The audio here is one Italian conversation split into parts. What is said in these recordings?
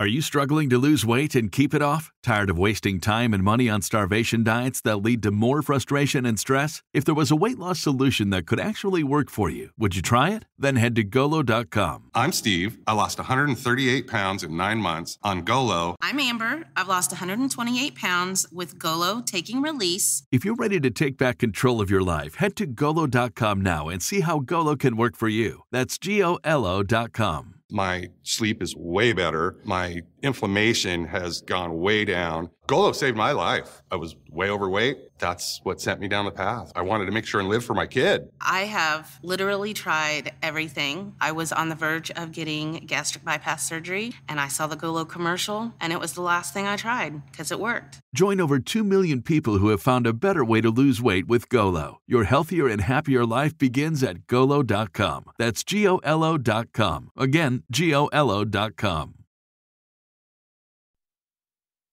Are you struggling to lose weight and keep it off? Tired of wasting time and money on starvation diets that lead to more frustration and stress? If there was a weight loss solution that could actually work for you, would you try it? Then head to golo.com. I'm Steve. I lost 138 pounds in nine months on Golo. I'm Amber. I've lost 128 pounds with Golo taking release. If you're ready to take back control of your life, head to golo.com now and see how Golo can work for you. That's G O L O.com. My sleep is way better. My inflammation has gone way down. Golo saved my life. I was way overweight. That's what sent me down the path. I wanted to make sure and live for my kid. I have literally tried everything. I was on the verge of getting gastric bypass surgery, and I saw the Golo commercial, and it was the last thing I tried because it worked. Join over 2 million people who have found a better way to lose weight with Golo. Your healthier and happier life begins at golo.com. That's G O L O.com. Again, G O L O.com.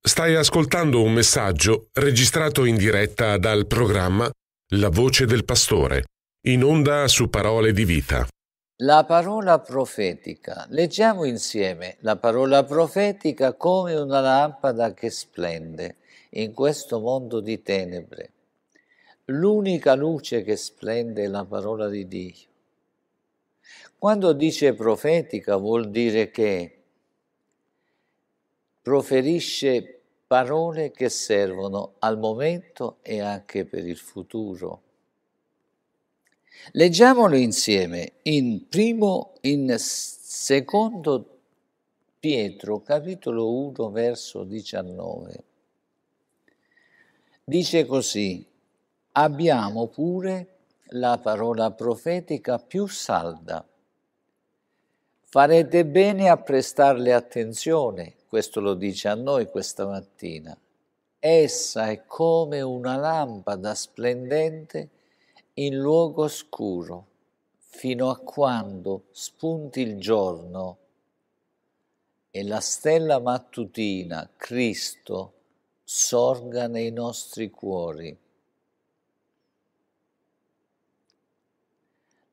Stai ascoltando un messaggio registrato in diretta dal programma La voce del pastore, in onda su parole di vita. La parola profetica. Leggiamo insieme la parola profetica come una lampada che splende in questo mondo di tenebre. L'unica luce che splende è la parola di Dio. Quando dice profetica vuol dire che proferisce parole che servono al momento e anche per il futuro. Leggiamolo insieme in primo, in secondo Pietro, capitolo 1, verso 19. Dice così, abbiamo pure la parola profetica più salda. Farete bene a prestarle attenzione questo lo dice a noi questa mattina, essa è come una lampada splendente in luogo oscuro, fino a quando spunti il giorno e la stella mattutina, Cristo, sorga nei nostri cuori.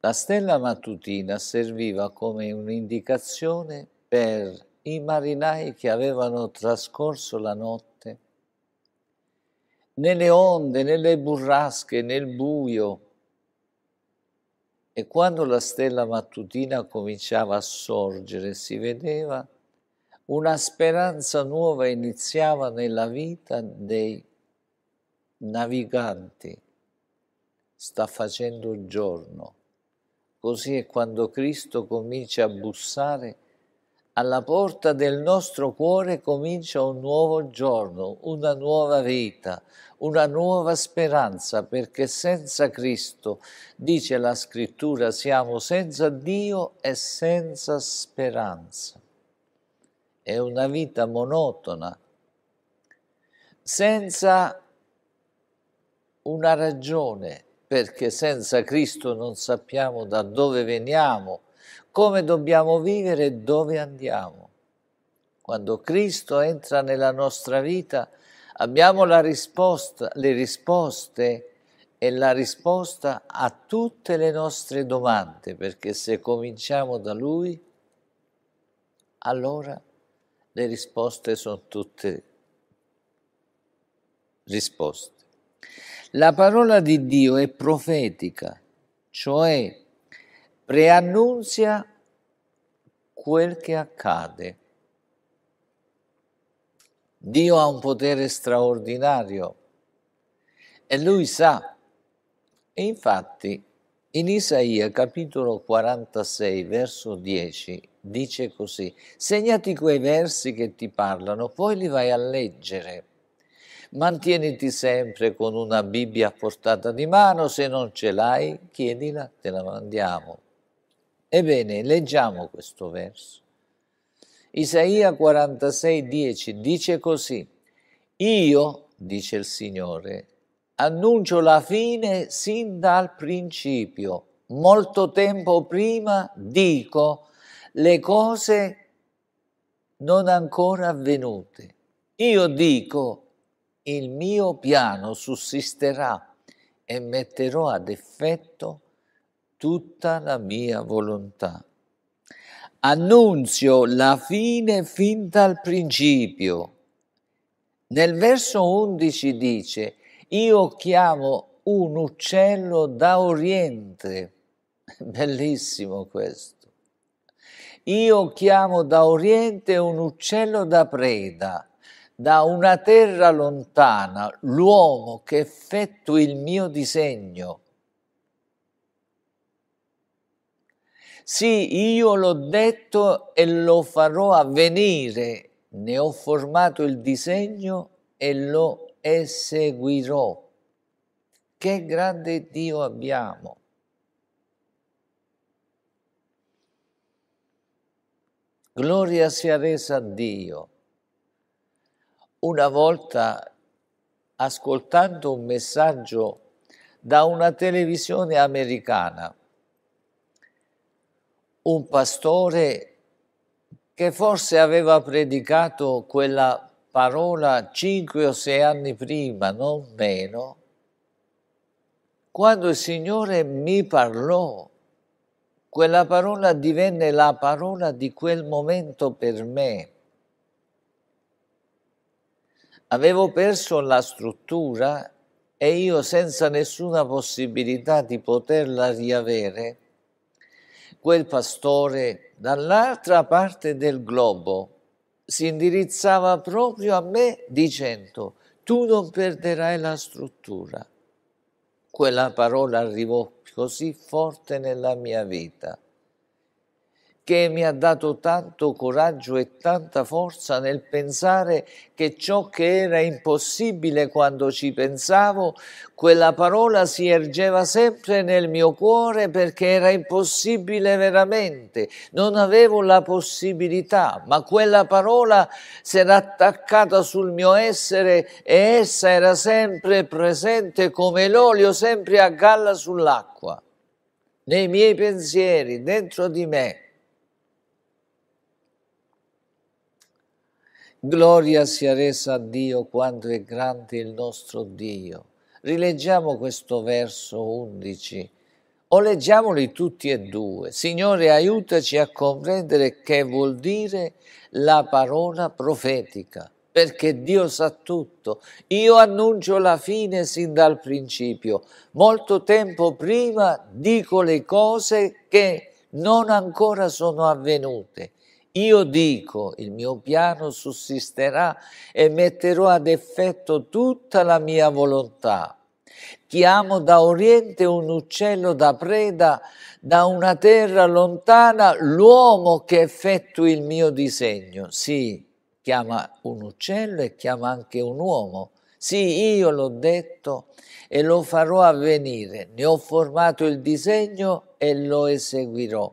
La stella mattutina serviva come un'indicazione per i marinai che avevano trascorso la notte nelle onde, nelle burrasche, nel buio. E quando la stella mattutina cominciava a sorgere, si vedeva una speranza nuova iniziava nella vita dei naviganti. Sta facendo giorno. Così è quando Cristo comincia a bussare alla porta del nostro cuore comincia un nuovo giorno, una nuova vita, una nuova speranza, perché senza Cristo, dice la scrittura, siamo senza Dio e senza speranza. È una vita monotona, senza una ragione, perché senza Cristo non sappiamo da dove veniamo, come dobbiamo vivere e dove andiamo. Quando Cristo entra nella nostra vita abbiamo risposta, le risposte e la risposta a tutte le nostre domande, perché se cominciamo da Lui, allora le risposte sono tutte risposte. La parola di Dio è profetica, cioè preannunzia quel che accade. Dio ha un potere straordinario e lui sa. E infatti in Isaia capitolo 46 verso 10 dice così, segnati quei versi che ti parlano, poi li vai a leggere. Mantieniti sempre con una Bibbia a portata di mano, se non ce l'hai chiedila, te la mandiamo. Ebbene, leggiamo questo verso. Isaia 46, 10 dice così, io, dice il Signore, annuncio la fine sin dal principio, molto tempo prima dico le cose non ancora avvenute. Io dico, il mio piano sussisterà e metterò ad effetto tutta la mia volontà. Annunzio la fine fin dal principio. Nel verso 11 dice, io chiamo un uccello da oriente. Bellissimo questo. Io chiamo da oriente un uccello da preda, da una terra lontana, l'uomo che effettua il mio disegno. Sì, io l'ho detto e lo farò avvenire, ne ho formato il disegno e lo eseguirò. Che grande Dio abbiamo! Gloria sia resa a Dio. Una volta, ascoltando un messaggio da una televisione americana, un pastore che forse aveva predicato quella parola cinque o sei anni prima, non meno, quando il Signore mi parlò, quella parola divenne la parola di quel momento per me. Avevo perso la struttura e io senza nessuna possibilità di poterla riavere, quel pastore dall'altra parte del globo si indirizzava proprio a me dicendo tu non perderai la struttura. Quella parola arrivò così forte nella mia vita che mi ha dato tanto coraggio e tanta forza nel pensare che ciò che era impossibile quando ci pensavo, quella parola si ergeva sempre nel mio cuore perché era impossibile veramente, non avevo la possibilità, ma quella parola si era attaccata sul mio essere e essa era sempre presente come l'olio sempre a galla sull'acqua, nei miei pensieri, dentro di me Gloria sia resa a Dio quanto è grande il nostro Dio. Rileggiamo questo verso 11 o leggiamoli tutti e due. Signore, aiutaci a comprendere che vuol dire la parola profetica, perché Dio sa tutto. Io annuncio la fine sin dal principio. Molto tempo prima dico le cose che non ancora sono avvenute io dico, il mio piano sussisterà e metterò ad effetto tutta la mia volontà. Chiamo da oriente un uccello da preda, da una terra lontana, l'uomo che effettui il mio disegno. Sì, chiama un uccello e chiama anche un uomo. Sì, io l'ho detto e lo farò avvenire. Ne ho formato il disegno e lo eseguirò.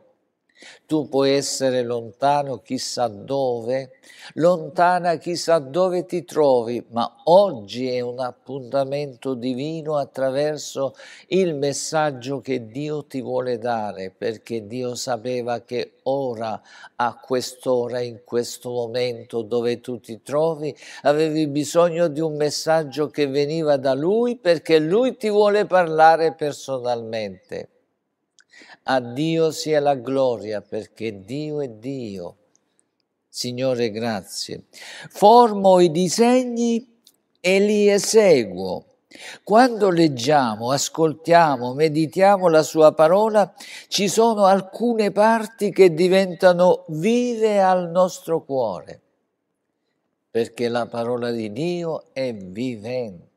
Tu puoi essere lontano chissà dove, lontana chissà dove ti trovi, ma oggi è un appuntamento divino attraverso il messaggio che Dio ti vuole dare, perché Dio sapeva che ora, a quest'ora, in questo momento dove tu ti trovi, avevi bisogno di un messaggio che veniva da Lui perché Lui ti vuole parlare personalmente. A Dio sia la gloria perché Dio è Dio. Signore, grazie. Formo i disegni e li eseguo. Quando leggiamo, ascoltiamo, meditiamo la sua parola, ci sono alcune parti che diventano vive al nostro cuore, perché la parola di Dio è vivente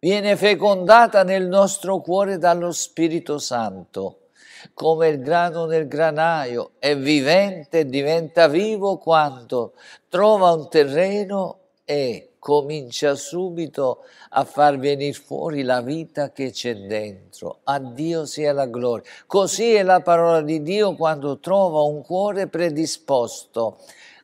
viene fecondata nel nostro cuore dallo Spirito Santo, come il grano nel granaio, è vivente, e diventa vivo quando trova un terreno e comincia subito a far venire fuori la vita che c'è dentro. A Dio sia la gloria. Così è la parola di Dio quando trova un cuore predisposto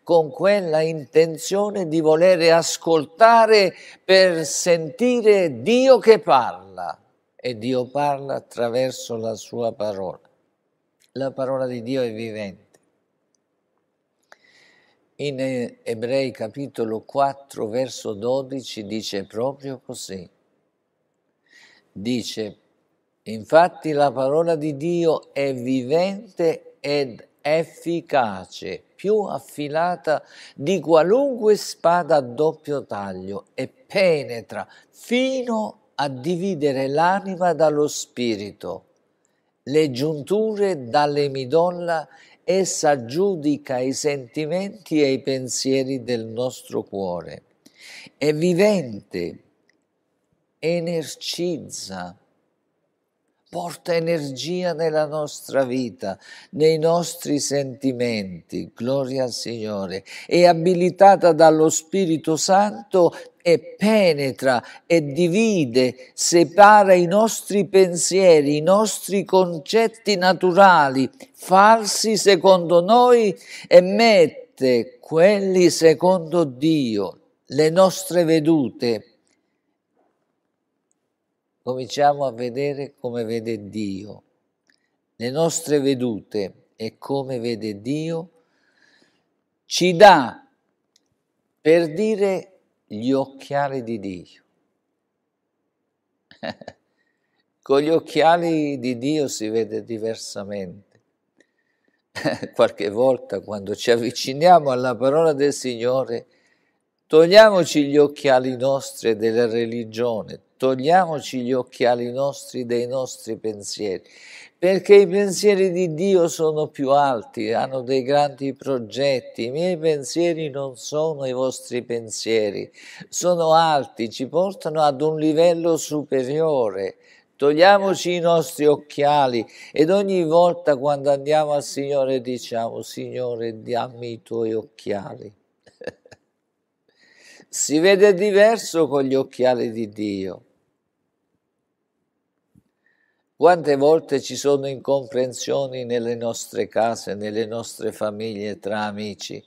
con quella intenzione di volere ascoltare per sentire Dio che parla. E Dio parla attraverso la sua parola. La parola di Dio è vivente. In Ebrei capitolo 4 verso 12 dice proprio così. Dice, infatti la parola di Dio è vivente ed efficace più affilata di qualunque spada a doppio taglio e penetra fino a dividere l'anima dallo spirito, le giunture dalle midolla, essa giudica i sentimenti e i pensieri del nostro cuore. È vivente, energizza, porta energia nella nostra vita, nei nostri sentimenti, gloria al Signore, è abilitata dallo Spirito Santo e penetra e divide, separa i nostri pensieri, i nostri concetti naturali, falsi secondo noi e mette quelli secondo Dio, le nostre vedute cominciamo a vedere come vede Dio. Le nostre vedute e come vede Dio ci dà, per dire, gli occhiali di Dio. Con gli occhiali di Dio si vede diversamente. Qualche volta quando ci avviciniamo alla parola del Signore, togliamoci gli occhiali nostri della religione, togliamoci gli occhiali nostri dei nostri pensieri, perché i pensieri di Dio sono più alti, hanno dei grandi progetti, i miei pensieri non sono i vostri pensieri, sono alti, ci portano ad un livello superiore. Togliamoci i nostri occhiali ed ogni volta quando andiamo al Signore diciamo, Signore, dammi i tuoi occhiali. si vede diverso con gli occhiali di Dio. Quante volte ci sono incomprensioni nelle nostre case, nelle nostre famiglie, tra amici.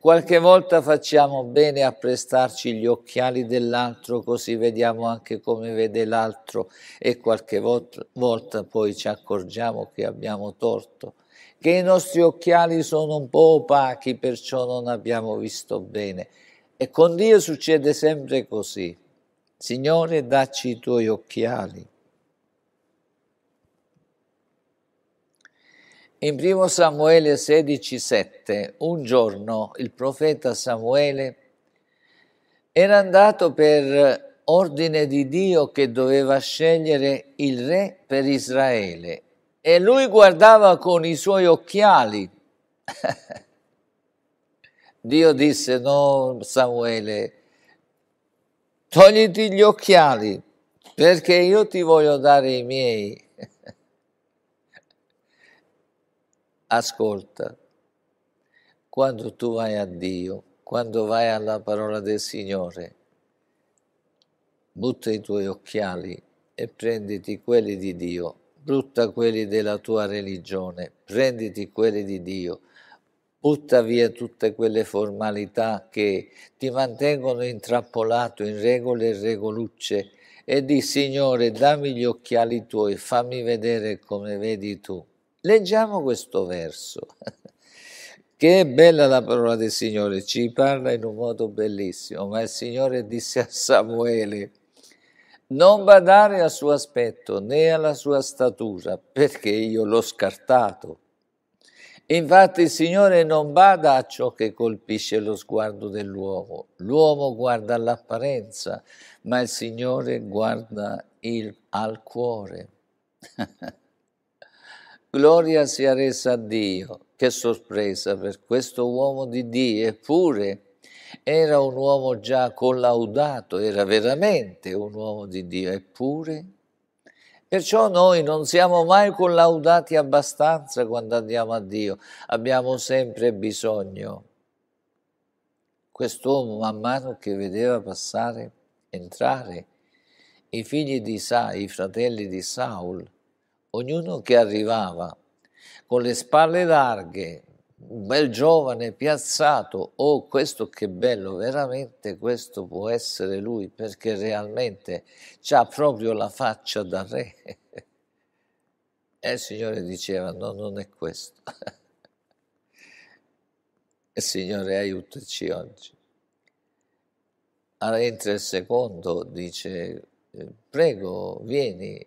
Qualche volta facciamo bene a prestarci gli occhiali dell'altro così vediamo anche come vede l'altro e qualche volta poi ci accorgiamo che abbiamo torto, che i nostri occhiali sono un po' opachi perciò non abbiamo visto bene. E con Dio succede sempre così. Signore, dacci i tuoi occhiali In 1 Samuele 16,7 un giorno il profeta Samuele era andato per ordine di Dio che doveva scegliere il re per Israele e lui guardava con i suoi occhiali. Dio disse, no Samuele, togliti gli occhiali perché io ti voglio dare i miei. Ascolta, quando tu vai a Dio, quando vai alla parola del Signore, butta i tuoi occhiali e prenditi quelli di Dio, brutta quelli della tua religione, prenditi quelli di Dio, butta via tutte quelle formalità che ti mantengono intrappolato in regole e regolucce e di Signore dammi gli occhiali tuoi, fammi vedere come vedi tu. Leggiamo questo verso. Che è bella la parola del Signore, ci parla in un modo bellissimo, ma il Signore disse a Samuele, non badare al suo aspetto né alla sua statura, perché io l'ho scartato. Infatti il Signore non bada a ciò che colpisce lo sguardo dell'uomo. L'uomo guarda all'apparenza, ma il Signore guarda il, al cuore. Gloria sia resa a Dio. Che sorpresa per questo uomo di Dio, eppure era un uomo già collaudato, era veramente un uomo di Dio, eppure. Perciò noi non siamo mai collaudati abbastanza quando andiamo a Dio, abbiamo sempre bisogno. Quest'uomo, man mano che vedeva passare, entrare, i figli di Sa, i fratelli di Saul, ognuno che arrivava, con le spalle larghe, un bel giovane piazzato, oh questo che bello, veramente questo può essere lui, perché realmente ha proprio la faccia da re. E il Signore diceva, no, non è questo. E Signore, aiutaci oggi. Allora entra il secondo, dice, prego, vieni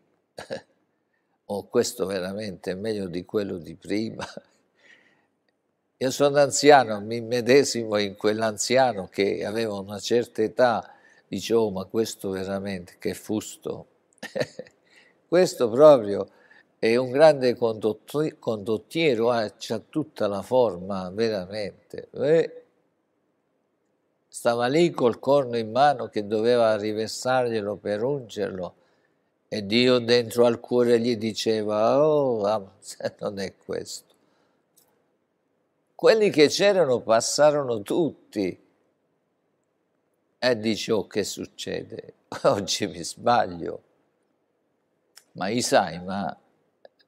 oh questo veramente è meglio di quello di prima. Io sono anziano, mi medesimo in quell'anziano che aveva una certa età, dicevo oh, ma questo veramente che fusto. questo proprio è un grande condottiero, ha tutta la forma veramente. Eh, stava lì col corno in mano che doveva riversarglielo per ungerlo e Dio dentro al cuore gli diceva, oh, non è questo. Quelli che c'erano passarono tutti. E dice, oh, che succede? Oggi mi sbaglio. Ma Isai, ma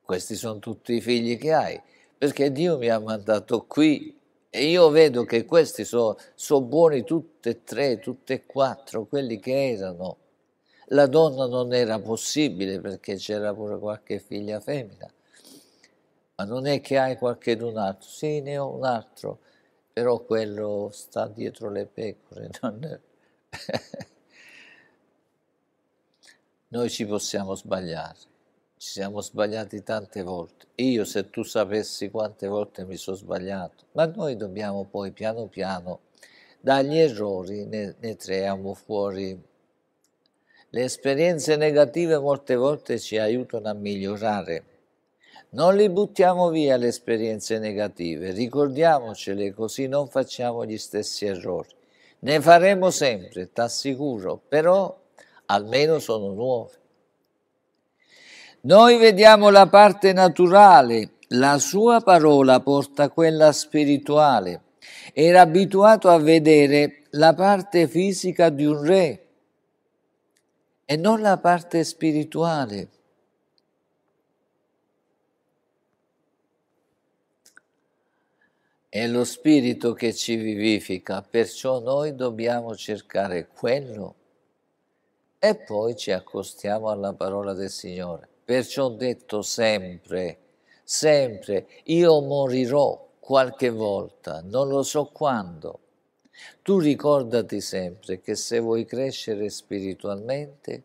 questi sono tutti i figli che hai, perché Dio mi ha mandato qui e io vedo che questi sono so buoni tutti e tre, tutti e quattro, quelli che erano. La donna non era possibile perché c'era pure qualche figlia femmina. Ma non è che hai qualchedun altro, sì, ne ho un altro, però quello sta dietro le pecore. Noi ci possiamo sbagliare, ci siamo sbagliati tante volte. Io se tu sapessi quante volte mi sono sbagliato, ma noi dobbiamo poi piano piano dagli errori ne, ne, treiamo fuori le esperienze negative molte volte ci aiutano a migliorare. Non li buttiamo via le esperienze negative, ricordiamocele così non facciamo gli stessi errori. Ne faremo sempre, t'assicuro, però almeno sono nuove. Noi vediamo la parte naturale, la sua parola porta quella spirituale. Era abituato a vedere la parte fisica di un re, e non la parte spirituale. È lo spirito che ci vivifica, perciò noi dobbiamo cercare quello e poi ci accostiamo alla parola del Signore. Perciò ho detto sempre, sempre, io morirò qualche volta, non lo so quando, tu ricordati sempre che se vuoi crescere spiritualmente,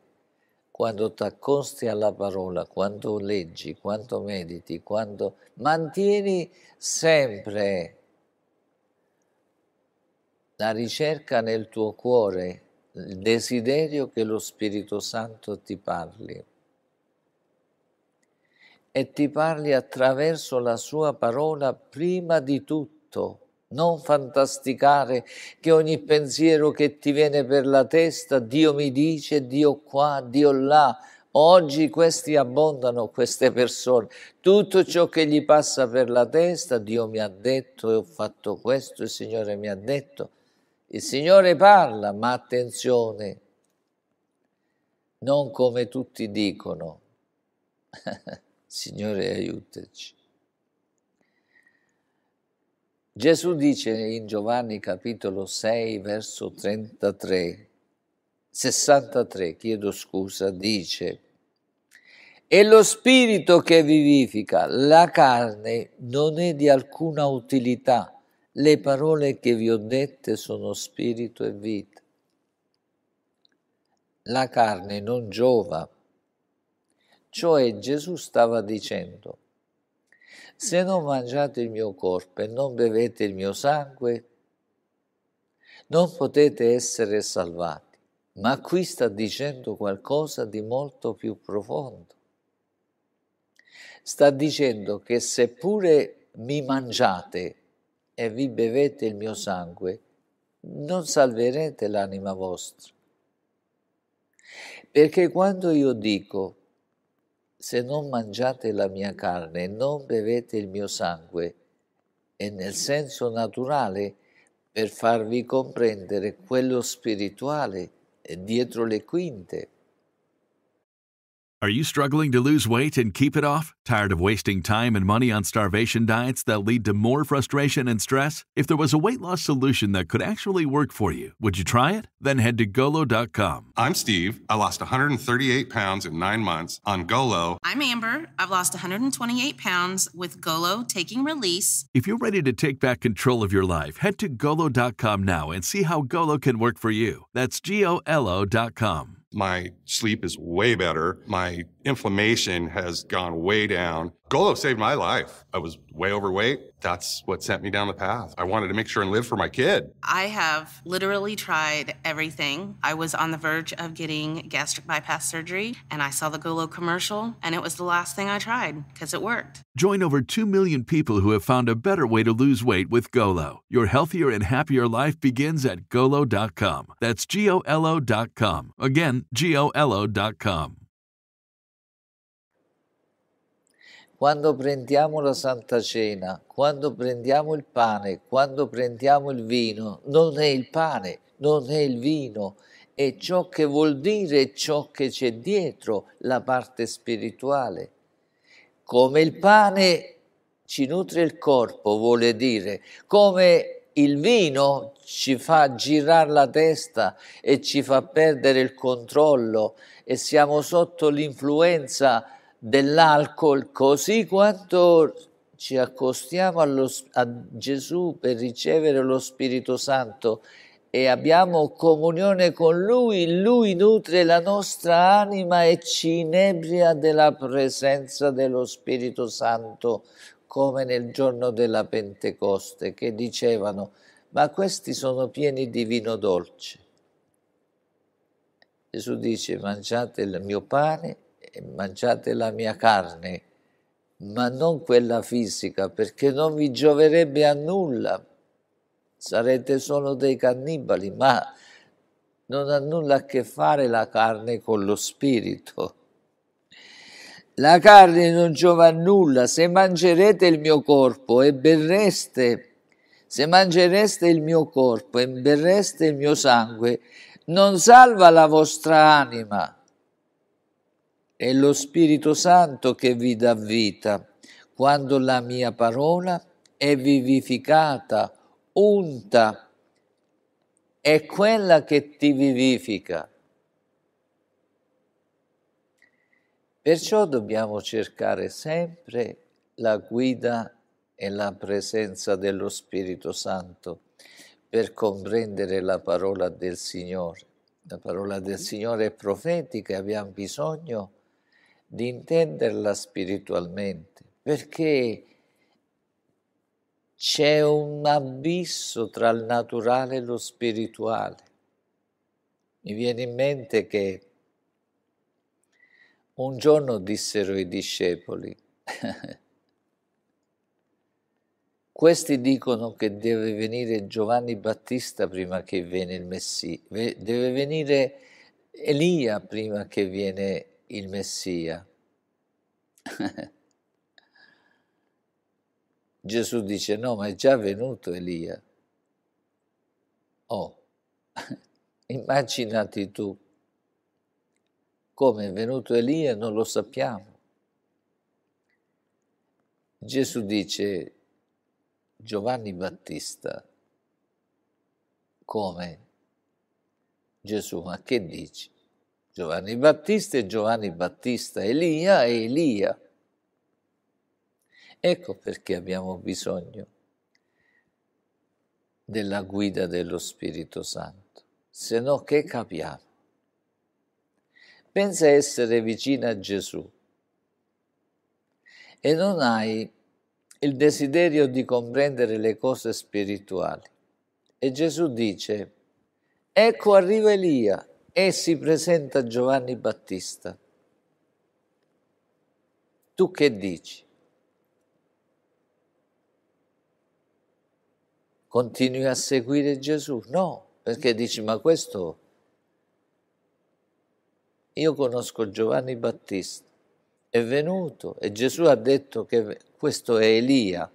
quando ti accosti alla parola, quando leggi, quando mediti, quando mantieni sempre la ricerca nel tuo cuore, il desiderio che lo Spirito Santo ti parli e ti parli attraverso la sua parola prima di tutto non fantasticare che ogni pensiero che ti viene per la testa, Dio mi dice, Dio qua, Dio là. Oggi questi abbondano, queste persone. Tutto ciò che gli passa per la testa, Dio mi ha detto e ho fatto questo, il Signore mi ha detto. Il Signore parla, ma attenzione, non come tutti dicono. Signore, aiutaci. Gesù dice in Giovanni capitolo 6 verso 33, 63, chiedo scusa, dice, e lo spirito che vivifica, la carne non è di alcuna utilità, le parole che vi ho dette sono spirito e vita. La carne non giova, cioè Gesù stava dicendo, se non mangiate il mio corpo e non bevete il mio sangue, non potete essere salvati. Ma qui sta dicendo qualcosa di molto più profondo. Sta dicendo che seppure mi mangiate e vi bevete il mio sangue, non salverete l'anima vostra. Perché quando io dico se non mangiate la mia carne e non bevete il mio sangue, e nel senso naturale per farvi comprendere quello spirituale dietro le quinte Are you struggling to lose weight and keep it off? Tired of wasting time and money on starvation diets that lead to more frustration and stress? If there was a weight loss solution that could actually work for you, would you try it? Then head to golo.com. I'm Steve. I lost 138 pounds in nine months on Golo. I'm Amber. I've lost 128 pounds with Golo taking release. If you're ready to take back control of your life, head to golo.com now and see how Golo can work for you. That's G O L O.com. My sleep is way better. My inflammation has gone way down. Golo saved my life. I was way overweight. That's what sent me down the path. I wanted to make sure and live for my kid. I have literally tried everything. I was on the verge of getting gastric bypass surgery, and I saw the Golo commercial, and it was the last thing I tried because it worked. Join over 2 million people who have found a better way to lose weight with Golo. Your healthier and happier life begins at golo.com. That's G O L O.com. Again, G O L O.com. quando prendiamo la Santa Cena, quando prendiamo il pane, quando prendiamo il vino, non è il pane, non è il vino, è ciò che vuol dire, ciò che c'è dietro, la parte spirituale. Come il pane ci nutre il corpo, vuole dire, come il vino ci fa girare la testa e ci fa perdere il controllo e siamo sotto l'influenza di dell'alcol, così quando ci accostiamo allo, a Gesù per ricevere lo Spirito Santo e abbiamo comunione con Lui, Lui nutre la nostra anima e ci inebria della presenza dello Spirito Santo, come nel giorno della Pentecoste, che dicevano, ma questi sono pieni di vino dolce. Gesù dice, mangiate il mio pane e eh, mangiate la mia carne, ma non quella fisica, perché non vi gioverebbe a nulla. Sarete solo dei cannibali, ma non ha nulla a che fare la carne con lo spirito. La carne non giova a nulla, se mangerete il mio corpo e berreste, se mangereste il mio corpo e berreste il mio sangue, non salva la vostra anima, è lo Spirito Santo che vi dà vita, quando la mia parola è vivificata, unta, è quella che ti vivifica. Perciò dobbiamo cercare sempre la guida e la presenza dello Spirito Santo per comprendere la parola del Signore. La parola del Signore è profetica, abbiamo bisogno di intenderla spiritualmente, perché c'è un abisso tra il naturale e lo spirituale. Mi viene in mente che un giorno dissero i discepoli, questi dicono che deve venire Giovanni Battista prima che viene il Messia, deve venire Elia prima che viene il Messia. Gesù dice no, ma è già venuto Elia. Oh, immaginati tu come è venuto Elia non lo sappiamo. Gesù dice Giovanni Battista, come? Gesù, ma che dici? Giovanni Battista e Giovanni Battista Elia e Elia. Ecco perché abbiamo bisogno della guida dello Spirito Santo, se no che capiamo? Pensa a essere vicino a Gesù e non hai il desiderio di comprendere le cose spirituali. E Gesù dice, ecco arriva Elia, e si presenta Giovanni Battista. Tu che dici? Continui a seguire Gesù? No, perché dici ma questo... Io conosco Giovanni Battista, è venuto e Gesù ha detto che questo è Elia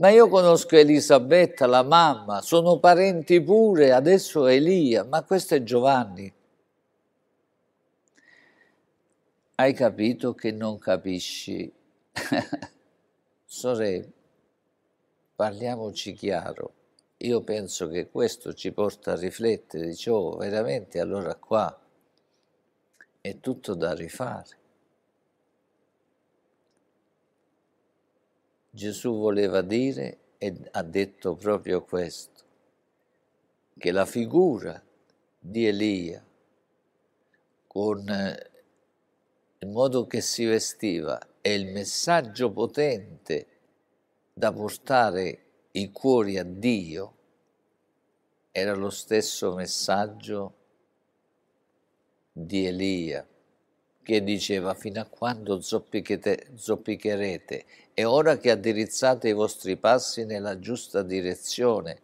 ma io conosco Elisabetta, la mamma, sono parenti pure, adesso Elia, ma questo è Giovanni. Hai capito che non capisci? Sorella, parliamoci chiaro. Io penso che questo ci porta a riflettere, dicevo, oh, veramente allora qua è tutto da rifare. Gesù voleva dire e ha detto proprio questo, che la figura di Elia, con eh, il modo che si vestiva e il messaggio potente da portare i cuori a Dio, era lo stesso messaggio di Elia che diceva fino a quando zoppicherete è ora che addirizzate i vostri passi nella giusta direzione.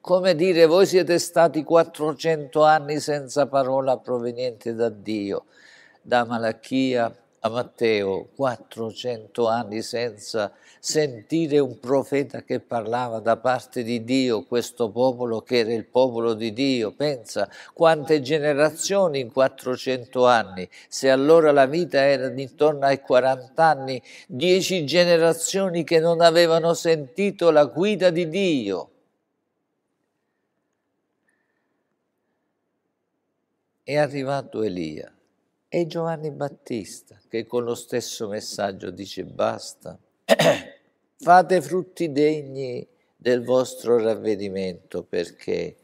Come dire, voi siete stati 400 anni senza parola proveniente da Dio, da Malachia a Matteo, 400 anni senza sentire un profeta che parlava da parte di Dio, questo popolo che era il popolo di Dio. Pensa quante generazioni in 400 anni, se allora la vita era intorno ai 40 anni, 10 generazioni che non avevano sentito la guida di Dio. È arrivato Elia e Giovanni Battista che con lo stesso messaggio dice basta, fate frutti degni del vostro ravvedimento perché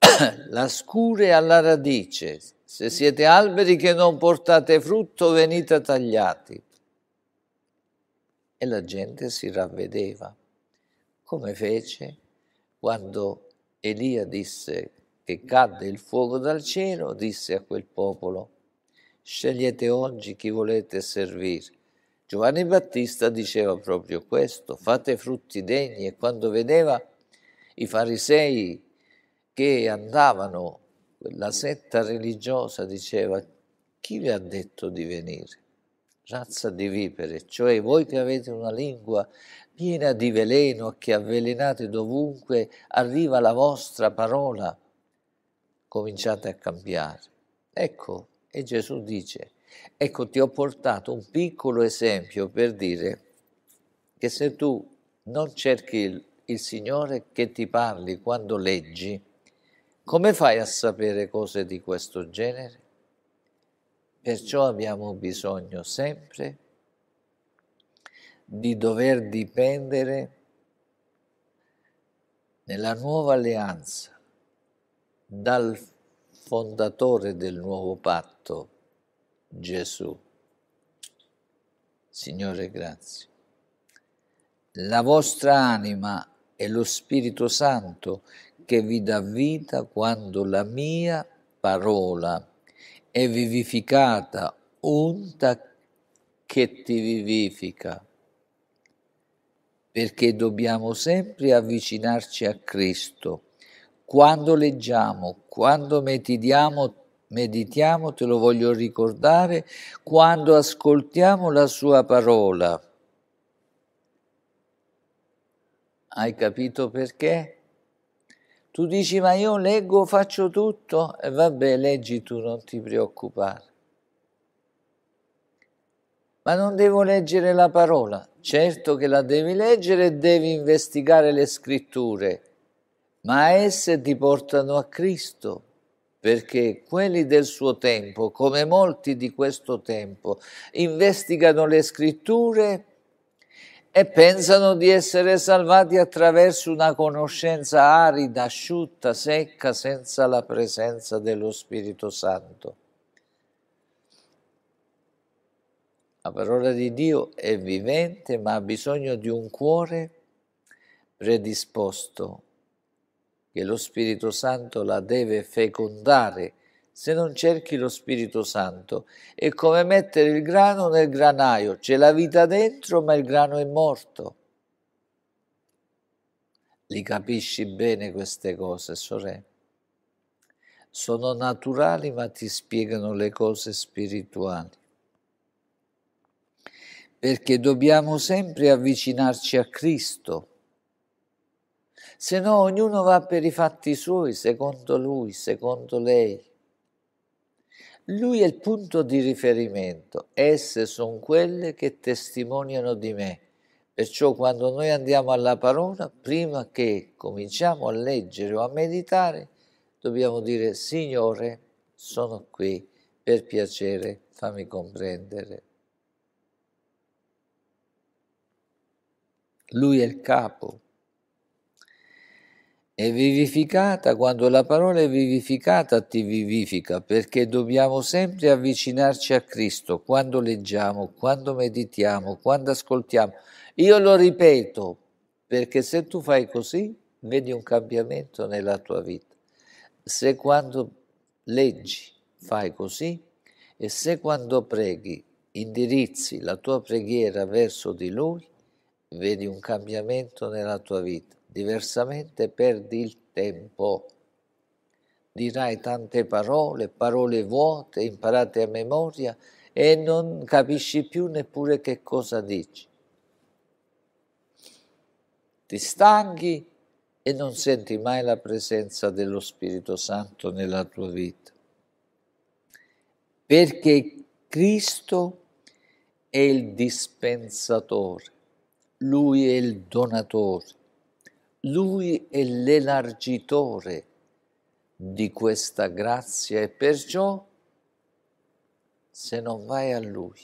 la scure alla radice, se siete alberi che non portate frutto venite tagliati. E la gente si ravvedeva, come fece quando Elia disse e cadde il fuoco dal cielo, disse a quel popolo, scegliete oggi chi volete servire. Giovanni Battista diceva proprio questo, fate frutti degni e quando vedeva i farisei che andavano, quella setta religiosa diceva, chi vi ha detto di venire? razza di vipere, cioè voi che avete una lingua piena di veleno che avvelenate dovunque, arriva la vostra parola cominciate a cambiare. Ecco, e Gesù dice, ecco ti ho portato un piccolo esempio per dire che se tu non cerchi il, il Signore che ti parli quando leggi, come fai a sapere cose di questo genere? Perciò abbiamo bisogno sempre di dover dipendere nella nuova alleanza dal fondatore del nuovo patto, Gesù. Signore, grazie. La vostra anima è lo Spirito Santo che vi dà vita quando la mia parola è vivificata, unta che ti vivifica, perché dobbiamo sempre avvicinarci a Cristo quando leggiamo, quando meditiamo, meditiamo, te lo voglio ricordare, quando ascoltiamo la sua parola. Hai capito perché? Tu dici ma io leggo, faccio tutto e vabbè, leggi tu, non ti preoccupare. Ma non devo leggere la parola. Certo che la devi leggere e devi investigare le scritture ma esse ti portano a Cristo, perché quelli del suo tempo, come molti di questo tempo, investigano le scritture e pensano di essere salvati attraverso una conoscenza arida, asciutta, secca, senza la presenza dello Spirito Santo. La parola di Dio è vivente, ma ha bisogno di un cuore predisposto che lo Spirito Santo la deve fecondare se non cerchi lo Spirito Santo. È come mettere il grano nel granaio, c'è la vita dentro ma il grano è morto. Li capisci bene queste cose, sorella? Sono naturali ma ti spiegano le cose spirituali. Perché dobbiamo sempre avvicinarci a Cristo se no ognuno va per i fatti suoi, secondo lui, secondo lei. Lui è il punto di riferimento, esse sono quelle che testimoniano di me. Perciò quando noi andiamo alla parola, prima che cominciamo a leggere o a meditare, dobbiamo dire Signore, sono qui, per piacere fammi comprendere. Lui è il capo, è vivificata, quando la parola è vivificata ti vivifica, perché dobbiamo sempre avvicinarci a Cristo quando leggiamo, quando meditiamo, quando ascoltiamo. Io lo ripeto, perché se tu fai così, vedi un cambiamento nella tua vita. Se quando leggi fai così e se quando preghi indirizzi la tua preghiera verso di Lui, vedi un cambiamento nella tua vita diversamente perdi il tempo. Dirai tante parole, parole vuote, imparate a memoria e non capisci più neppure che cosa dici. Ti stanchi e non senti mai la presenza dello Spirito Santo nella tua vita. Perché Cristo è il dispensatore, Lui è il donatore lui è l'elargitore di questa grazia e perciò se non vai a Lui.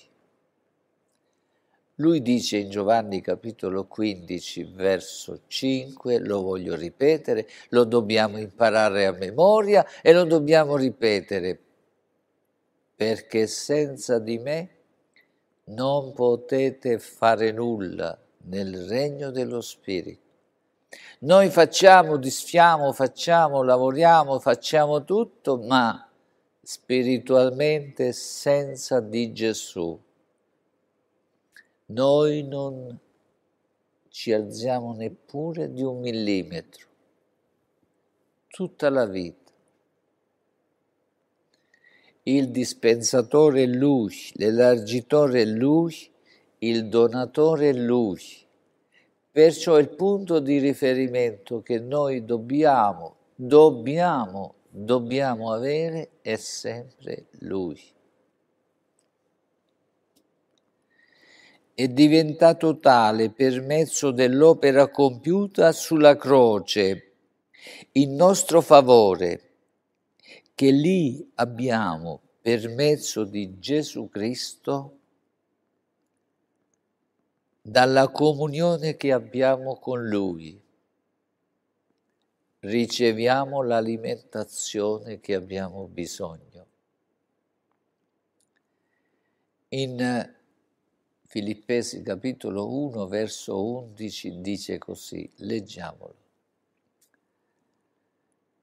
Lui dice in Giovanni capitolo 15 verso 5, lo voglio ripetere, lo dobbiamo imparare a memoria e lo dobbiamo ripetere, perché senza di me non potete fare nulla nel regno dello Spirito. Noi facciamo, disfiamo, facciamo, lavoriamo, facciamo tutto, ma spiritualmente senza di Gesù. Noi non ci alziamo neppure di un millimetro, tutta la vita. Il dispensatore è Lui, l'elargitore è Lui, il donatore è Lui Perciò il punto di riferimento che noi dobbiamo, dobbiamo, dobbiamo avere è sempre Lui. È diventato tale per mezzo dell'opera compiuta sulla croce, in nostro favore, che lì abbiamo, per mezzo di Gesù Cristo, dalla comunione che abbiamo con Lui. Riceviamo l'alimentazione che abbiamo bisogno. In eh, Filippesi capitolo 1 verso 11 dice così, leggiamolo.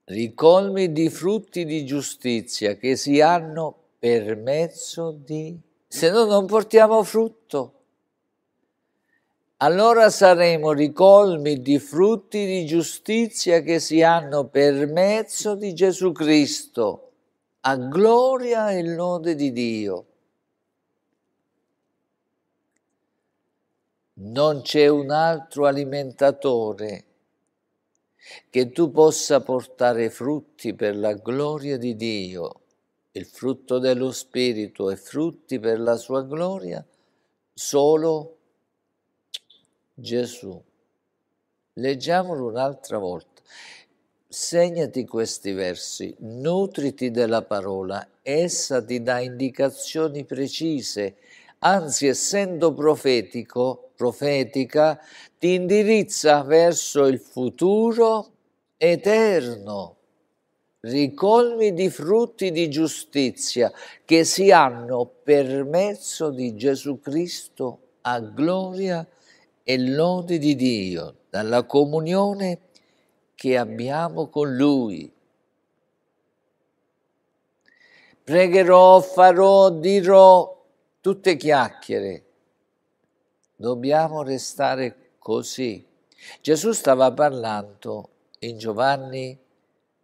Ricolmi di frutti di giustizia che si hanno per mezzo di... Se no non portiamo frutto allora saremo ricolmi di frutti di giustizia che si hanno per mezzo di Gesù Cristo, a gloria e lode di Dio. Non c'è un altro alimentatore che tu possa portare frutti per la gloria di Dio, il frutto dello Spirito e frutti per la sua gloria, solo Gesù. Leggiamolo un'altra volta. Segnati questi versi, nutriti della parola, essa ti dà indicazioni precise, anzi essendo profetico, profetica, ti indirizza verso il futuro eterno, ricolmi di frutti di giustizia che si hanno per mezzo di Gesù Cristo a gloria di e lode di Dio dalla comunione che abbiamo con Lui. Pregherò, farò, dirò, tutte chiacchiere. Dobbiamo restare così. Gesù stava parlando in Giovanni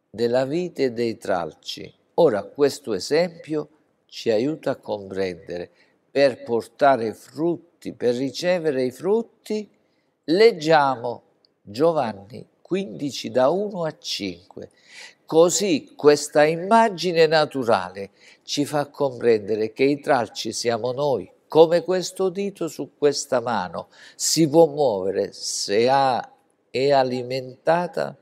della vite e dei tralci. Ora questo esempio ci aiuta a comprendere per portare frutto frutti, per ricevere i frutti, leggiamo Giovanni 15 da 1 a 5. Così questa immagine naturale ci fa comprendere che i tralci siamo noi, come questo dito su questa mano si può muovere se ha, è alimentata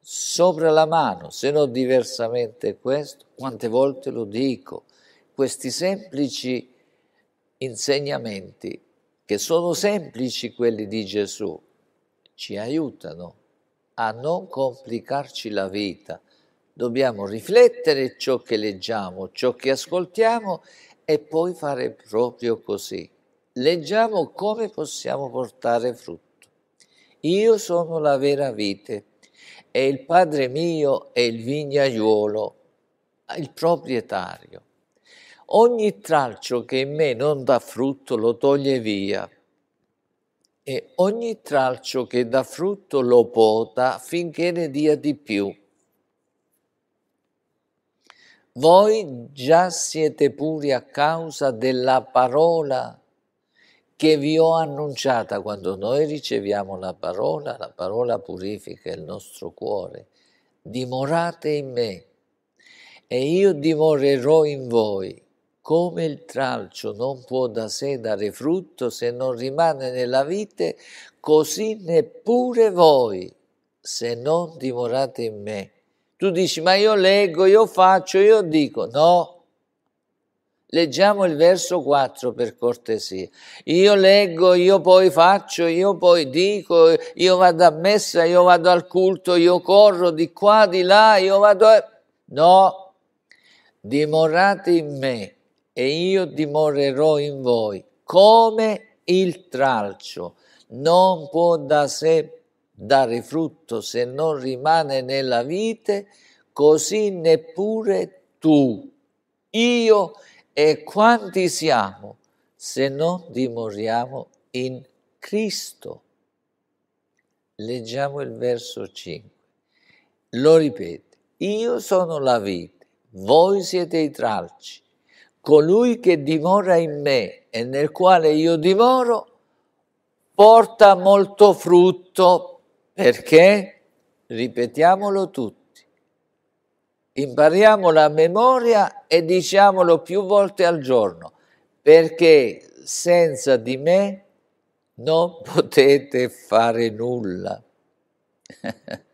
sopra la mano, se no diversamente questo, quante volte lo dico, questi semplici insegnamenti che sono semplici quelli di Gesù, ci aiutano a non complicarci la vita. Dobbiamo riflettere ciò che leggiamo, ciò che ascoltiamo e poi fare proprio così. Leggiamo come possiamo portare frutto. Io sono la vera vite e il Padre mio è il vignaiuolo, il proprietario ogni tralcio che in me non dà frutto lo toglie via e ogni tralcio che dà frutto lo pota finché ne dia di più. Voi già siete puri a causa della parola che vi ho annunciata. Quando noi riceviamo la parola, la parola purifica il nostro cuore. Dimorate in me e io dimorerò in voi come il tralcio non può da sé dare frutto se non rimane nella vite, così neppure voi se non dimorate in me. Tu dici, ma io leggo, io faccio, io dico, no. Leggiamo il verso 4 per cortesia. Io leggo, io poi faccio, io poi dico, io vado a messa, io vado al culto, io corro di qua, di là, io vado... A... No, dimorate in me e io dimorerò in voi, come il tralcio non può da sé dare frutto se non rimane nella vite, così neppure tu, io e quanti siamo se non dimoriamo in Cristo. Leggiamo il verso 5. Lo ripete, io sono la vite, voi siete i tralci colui che dimora in me e nel quale io dimoro porta molto frutto perché, ripetiamolo tutti, impariamo la memoria e diciamolo più volte al giorno, perché senza di me non potete fare nulla.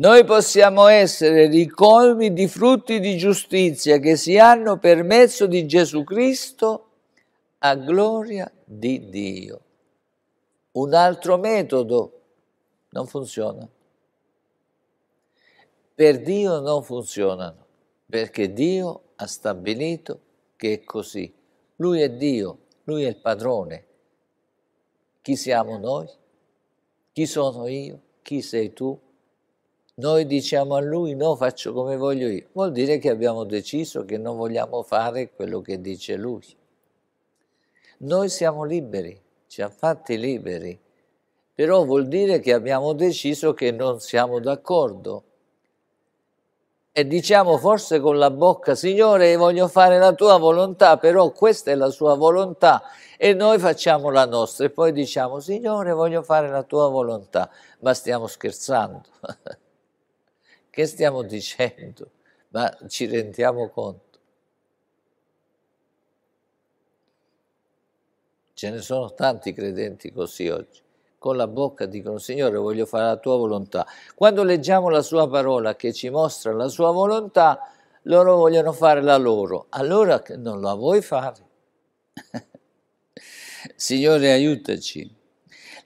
Noi possiamo essere ricolmi di frutti di giustizia che si hanno per mezzo di Gesù Cristo a gloria di Dio. Un altro metodo non funziona. Per Dio non funzionano, perché Dio ha stabilito che è così. Lui è Dio, Lui è il padrone. Chi siamo noi? Chi sono io? Chi sei tu? noi diciamo a lui no, faccio come voglio io, vuol dire che abbiamo deciso che non vogliamo fare quello che dice lui. Noi siamo liberi, ci ha fatti liberi, però vuol dire che abbiamo deciso che non siamo d'accordo. E diciamo forse con la bocca, Signore, voglio fare la tua volontà, però questa è la sua volontà e noi facciamo la nostra. E poi diciamo, Signore, voglio fare la tua volontà, ma stiamo scherzando. Che stiamo dicendo? Ma ci rendiamo conto? Ce ne sono tanti credenti così oggi. Con la bocca dicono, Signore, voglio fare la tua volontà. Quando leggiamo la sua parola che ci mostra la sua volontà, loro vogliono fare la loro. Allora non la vuoi fare? Signore, aiutaci.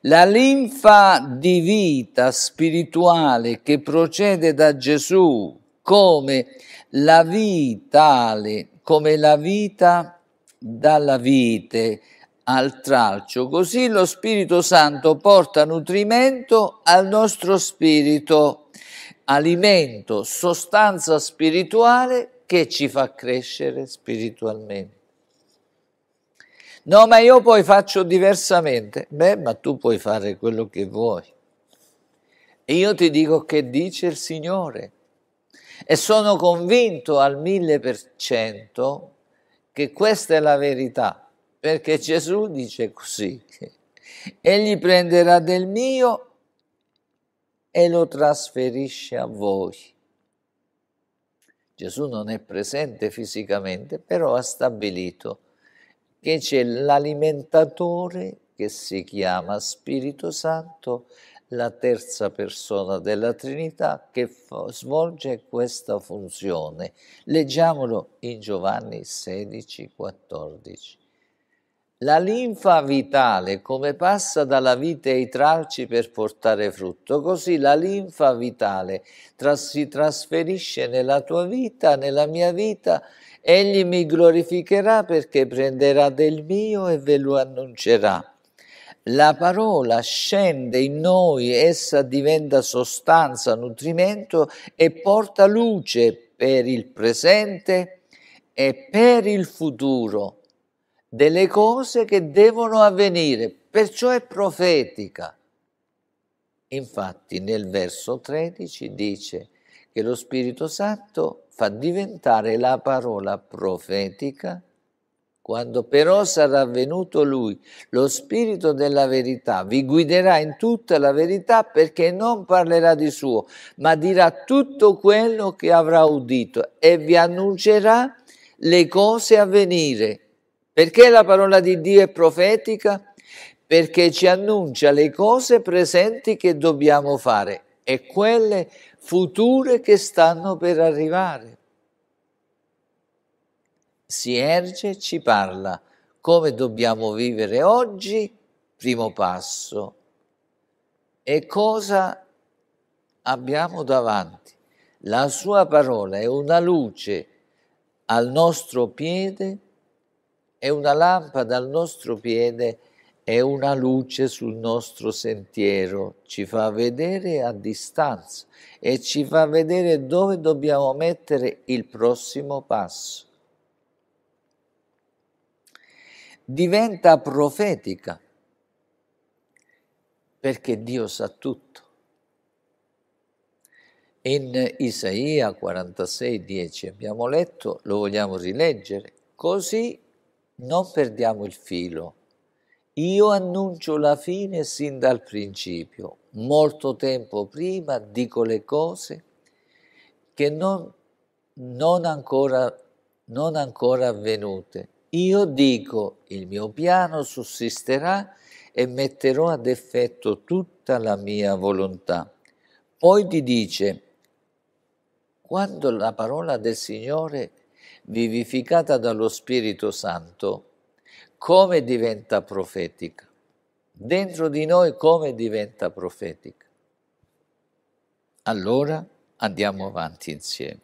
La linfa di vita spirituale che procede da Gesù come la vitale, come la vita dalla vite al tralcio. Così lo Spirito Santo porta nutrimento al nostro spirito, alimento, sostanza spirituale che ci fa crescere spiritualmente. No, ma io poi faccio diversamente. Beh, ma tu puoi fare quello che vuoi. E io ti dico che dice il Signore. E sono convinto al mille per cento che questa è la verità, perché Gesù dice così. Egli prenderà del mio e lo trasferisce a voi. Gesù non è presente fisicamente, però ha stabilito che c'è l'alimentatore che si chiama Spirito Santo, la terza persona della Trinità che svolge questa funzione. Leggiamolo in Giovanni 16, 14. La linfa vitale, come passa dalla vite ai tralci per portare frutto, così la linfa vitale tra si trasferisce nella tua vita, nella mia vita Egli mi glorificherà perché prenderà del mio e ve lo annuncerà. La parola scende in noi, essa diventa sostanza, nutrimento e porta luce per il presente e per il futuro delle cose che devono avvenire, perciò è profetica. Infatti nel verso 13 dice che lo Spirito Santo fa diventare la parola profetica quando però sarà venuto lui, lo spirito della verità vi guiderà in tutta la verità perché non parlerà di suo, ma dirà tutto quello che avrà udito e vi annuncerà le cose a venire. Perché la parola di Dio è profetica? Perché ci annuncia le cose presenti che dobbiamo fare e quelle presenti future che stanno per arrivare. Si erge e ci parla come dobbiamo vivere oggi, primo passo, e cosa abbiamo davanti. La sua parola è una luce al nostro piede, è una lampada al nostro piede è una luce sul nostro sentiero, ci fa vedere a distanza e ci fa vedere dove dobbiamo mettere il prossimo passo. Diventa profetica perché Dio sa tutto. In Isaia 46, 10 abbiamo letto, lo vogliamo rileggere, così non perdiamo il filo io annuncio la fine sin dal principio, molto tempo prima dico le cose che non, non, ancora, non ancora avvenute. Io dico, il mio piano sussisterà e metterò ad effetto tutta la mia volontà. Poi ti dice, quando la parola del Signore, vivificata dallo Spirito Santo, come diventa profetica? Dentro di noi come diventa profetica? Allora andiamo avanti insieme.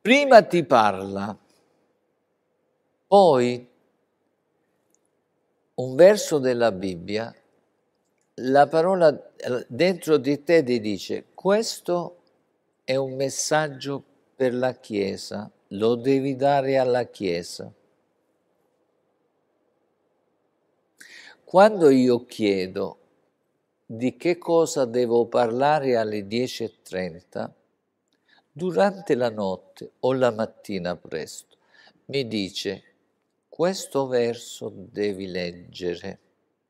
Prima ti parla, poi un verso della Bibbia, la parola eh, dentro di te ti dice questo è un messaggio per la Chiesa, lo devi dare alla Chiesa. Quando io chiedo di che cosa devo parlare alle 10.30, durante la notte o la mattina presto, mi dice questo verso devi leggere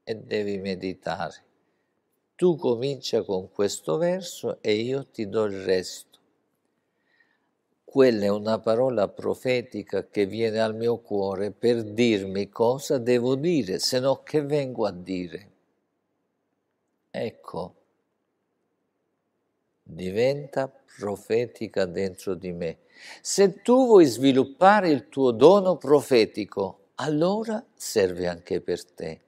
e devi meditare. Tu comincia con questo verso e io ti do il resto quella è una parola profetica che viene al mio cuore per dirmi cosa devo dire, se no che vengo a dire. Ecco, diventa profetica dentro di me. Se tu vuoi sviluppare il tuo dono profetico, allora serve anche per te.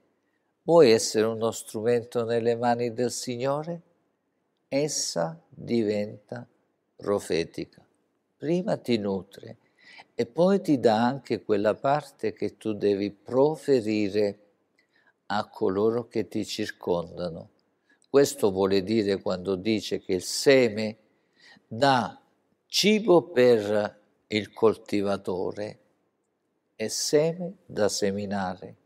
Vuoi essere uno strumento nelle mani del Signore? Essa diventa profetica prima ti nutre e poi ti dà anche quella parte che tu devi proferire a coloro che ti circondano. Questo vuole dire quando dice che il seme dà cibo per il coltivatore e seme da seminare.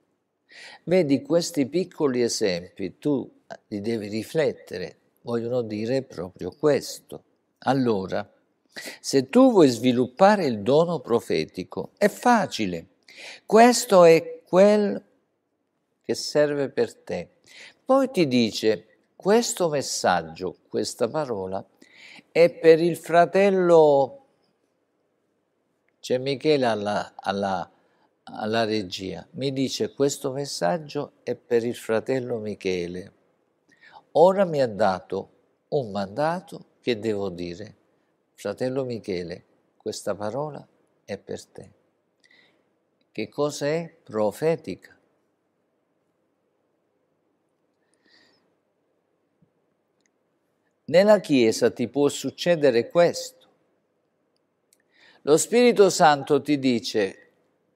Vedi questi piccoli esempi, tu eh, li devi riflettere, vogliono dire proprio questo. Allora, se tu vuoi sviluppare il dono profetico, è facile. Questo è quel che serve per te. Poi ti dice, questo messaggio, questa parola, è per il fratello... C'è Michele alla, alla, alla regia, mi dice questo messaggio è per il fratello Michele. Ora mi ha dato un mandato che devo dire Fratello Michele, questa parola è per te. Che cosa è profetica? Nella Chiesa ti può succedere questo. Lo Spirito Santo ti dice,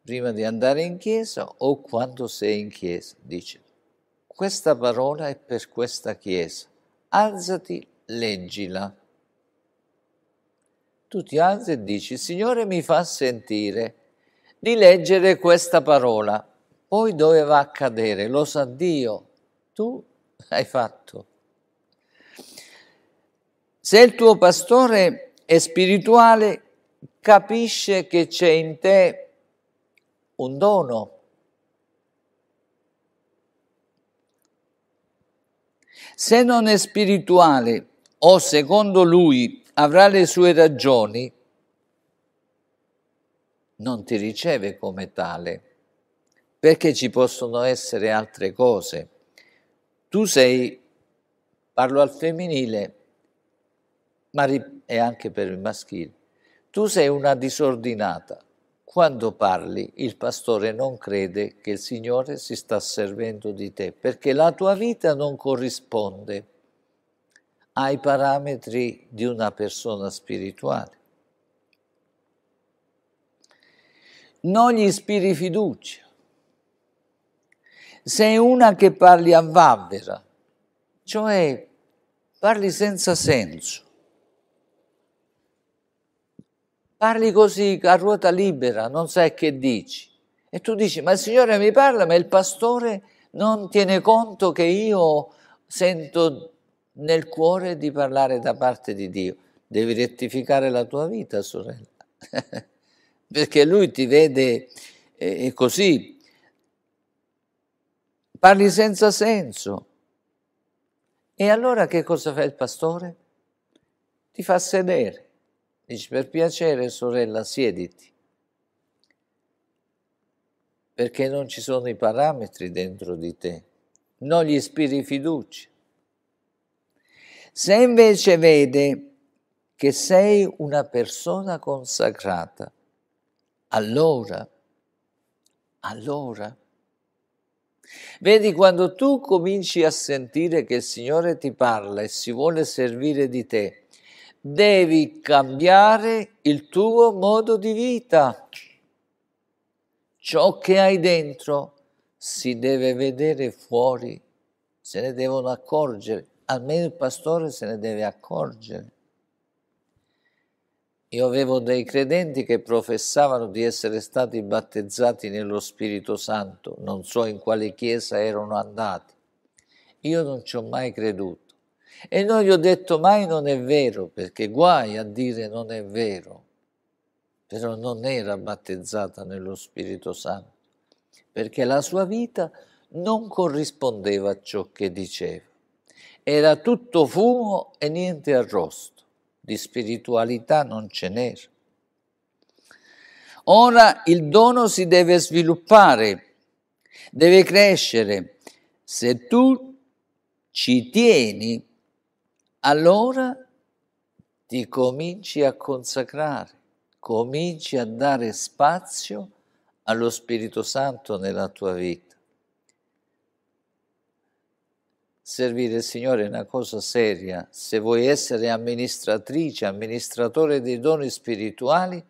prima di andare in Chiesa o quando sei in Chiesa, dice, questa parola è per questa Chiesa. Alzati, leggila tu ti alzi e dici, Signore mi fa sentire di leggere questa parola, poi doveva accadere, lo sa Dio, tu hai fatto. Se il tuo pastore è spirituale, capisce che c'è in te un dono. Se non è spirituale o secondo lui avrà le sue ragioni, non ti riceve come tale, perché ci possono essere altre cose. Tu sei, parlo al femminile, ma è anche per il maschile, tu sei una disordinata. Quando parli, il pastore non crede che il Signore si sta servendo di te, perché la tua vita non corrisponde ai parametri di una persona spirituale. Non gli ispiri fiducia. Sei una che parli a vabbera, cioè parli senza senso. Parli così a ruota libera, non sai che dici. E tu dici, ma il Signore mi parla, ma il pastore non tiene conto che io sento nel cuore di parlare da parte di Dio. Devi rettificare la tua vita, sorella, perché Lui ti vede eh, eh, così. Parli senza senso. E allora che cosa fa il pastore? Ti fa sedere. Dici, per piacere, sorella, siediti. Perché non ci sono i parametri dentro di te, non gli ispiri fiducia se invece vede che sei una persona consacrata, allora, allora, vedi quando tu cominci a sentire che il Signore ti parla e si vuole servire di te, devi cambiare il tuo modo di vita. Ciò che hai dentro si deve vedere fuori, se ne devono accorgere almeno il pastore se ne deve accorgere. Io avevo dei credenti che professavano di essere stati battezzati nello Spirito Santo, non so in quale chiesa erano andati. Io non ci ho mai creduto. E non gli ho detto mai non è vero, perché guai a dire non è vero. Però non era battezzata nello Spirito Santo, perché la sua vita non corrispondeva a ciò che diceva. Era tutto fumo e niente arrosto, di spiritualità non ce n'era. Ora il dono si deve sviluppare, deve crescere. Se tu ci tieni, allora ti cominci a consacrare, cominci a dare spazio allo Spirito Santo nella tua vita. Servire il Signore è una cosa seria. Se vuoi essere amministratrice, amministratore dei doni spirituali,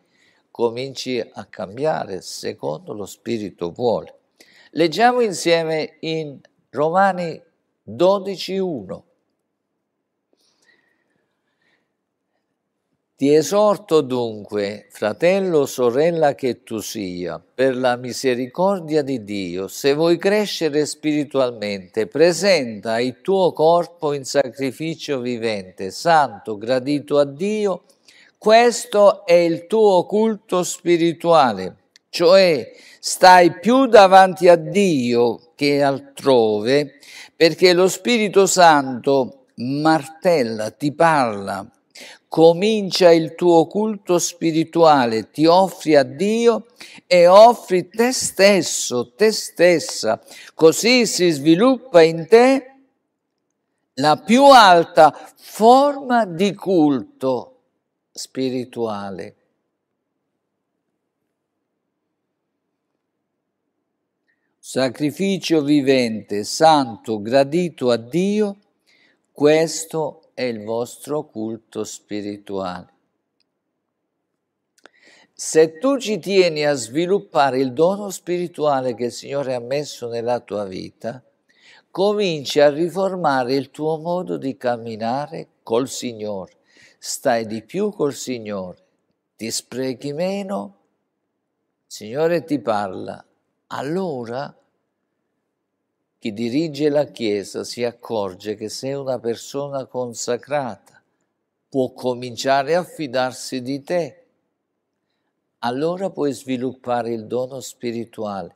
cominci a cambiare secondo lo Spirito vuole. Leggiamo insieme in Romani 12.1. Ti esorto dunque, fratello o sorella che tu sia, per la misericordia di Dio, se vuoi crescere spiritualmente, presenta il tuo corpo in sacrificio vivente, santo, gradito a Dio. Questo è il tuo culto spirituale, cioè stai più davanti a Dio che altrove, perché lo Spirito Santo martella, ti parla comincia il tuo culto spirituale, ti offri a Dio e offri te stesso, te stessa. Così si sviluppa in te la più alta forma di culto spirituale. Sacrificio vivente, santo, gradito a Dio, questo è il vostro culto spirituale. Se tu ci tieni a sviluppare il dono spirituale che il Signore ha messo nella tua vita, cominci a riformare il tuo modo di camminare col Signore. Stai di più col Signore, ti sprechi meno, il Signore ti parla. Allora chi dirige la Chiesa si accorge che se una persona consacrata può cominciare a fidarsi di te, allora puoi sviluppare il dono spirituale.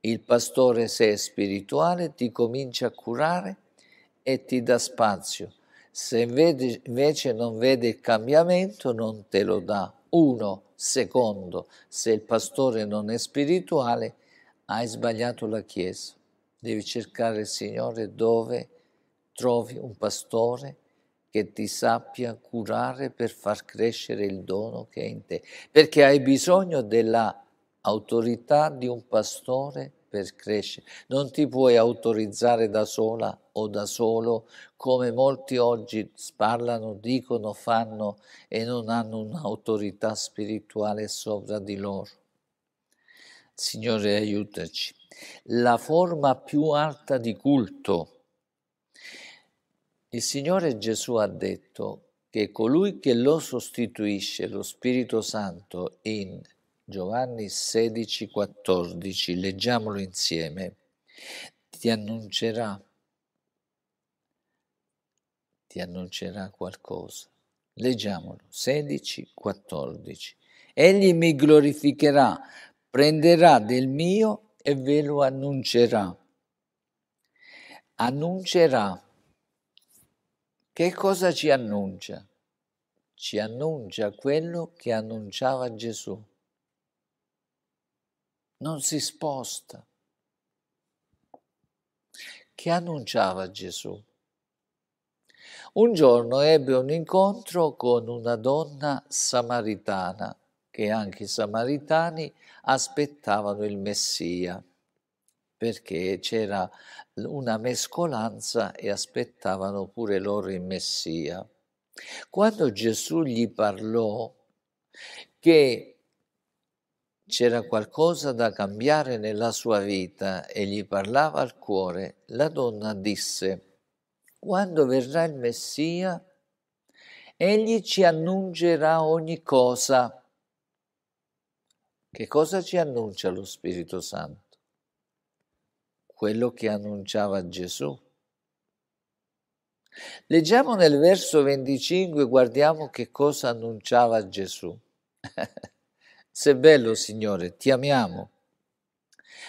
Il pastore, se è spirituale, ti comincia a curare e ti dà spazio. Se invece non vede il cambiamento, non te lo dà. Uno, secondo, se il pastore non è spirituale, hai sbagliato la Chiesa devi cercare il Signore dove trovi un pastore che ti sappia curare per far crescere il dono che è in te, perché hai bisogno dell'autorità di un pastore per crescere. Non ti puoi autorizzare da sola o da solo, come molti oggi parlano, dicono, fanno e non hanno un'autorità spirituale sopra di loro. Signore, aiutaci la forma più alta di culto. Il Signore Gesù ha detto che colui che lo sostituisce, lo Spirito Santo, in Giovanni 16, 14, leggiamolo insieme, ti annuncerà, ti annuncerà qualcosa. Leggiamolo, 16, 14. Egli mi glorificherà, prenderà del mio e ve lo annuncerà. Annuncerà. Che cosa ci annuncia? Ci annuncia quello che annunciava Gesù. Non si sposta. Che annunciava Gesù? Un giorno ebbe un incontro con una donna samaritana che anche i samaritani aspettavano il Messia, perché c'era una mescolanza e aspettavano pure loro il Messia. Quando Gesù gli parlò che c'era qualcosa da cambiare nella sua vita e gli parlava al cuore, la donna disse, quando verrà il Messia, egli ci annuncerà ogni cosa. Che cosa ci annuncia lo Spirito Santo? Quello che annunciava Gesù. Leggiamo nel verso 25, guardiamo che cosa annunciava Gesù. Se bello, Signore, ti amiamo.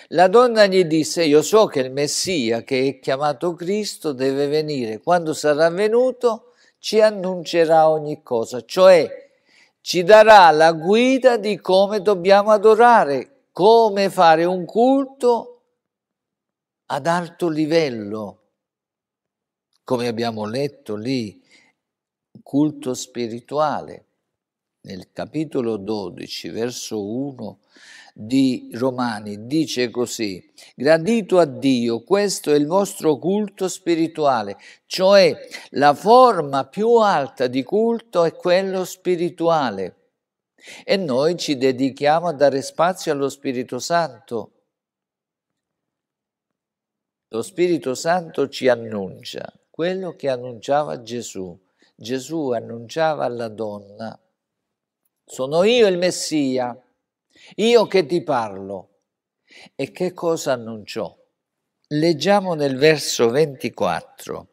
La donna gli disse, io so che il Messia, che è chiamato Cristo, deve venire. Quando sarà venuto, ci annuncerà ogni cosa, cioè ci darà la guida di come dobbiamo adorare, come fare un culto ad alto livello, come abbiamo letto lì, culto spirituale. Nel capitolo 12, verso 1, di Romani dice così, gradito a Dio, questo è il vostro culto spirituale, cioè la forma più alta di culto è quello spirituale e noi ci dedichiamo a dare spazio allo Spirito Santo. Lo Spirito Santo ci annuncia quello che annunciava Gesù. Gesù annunciava alla donna, sono io il Messia io che ti parlo. E che cosa annunciò? Leggiamo nel verso 24,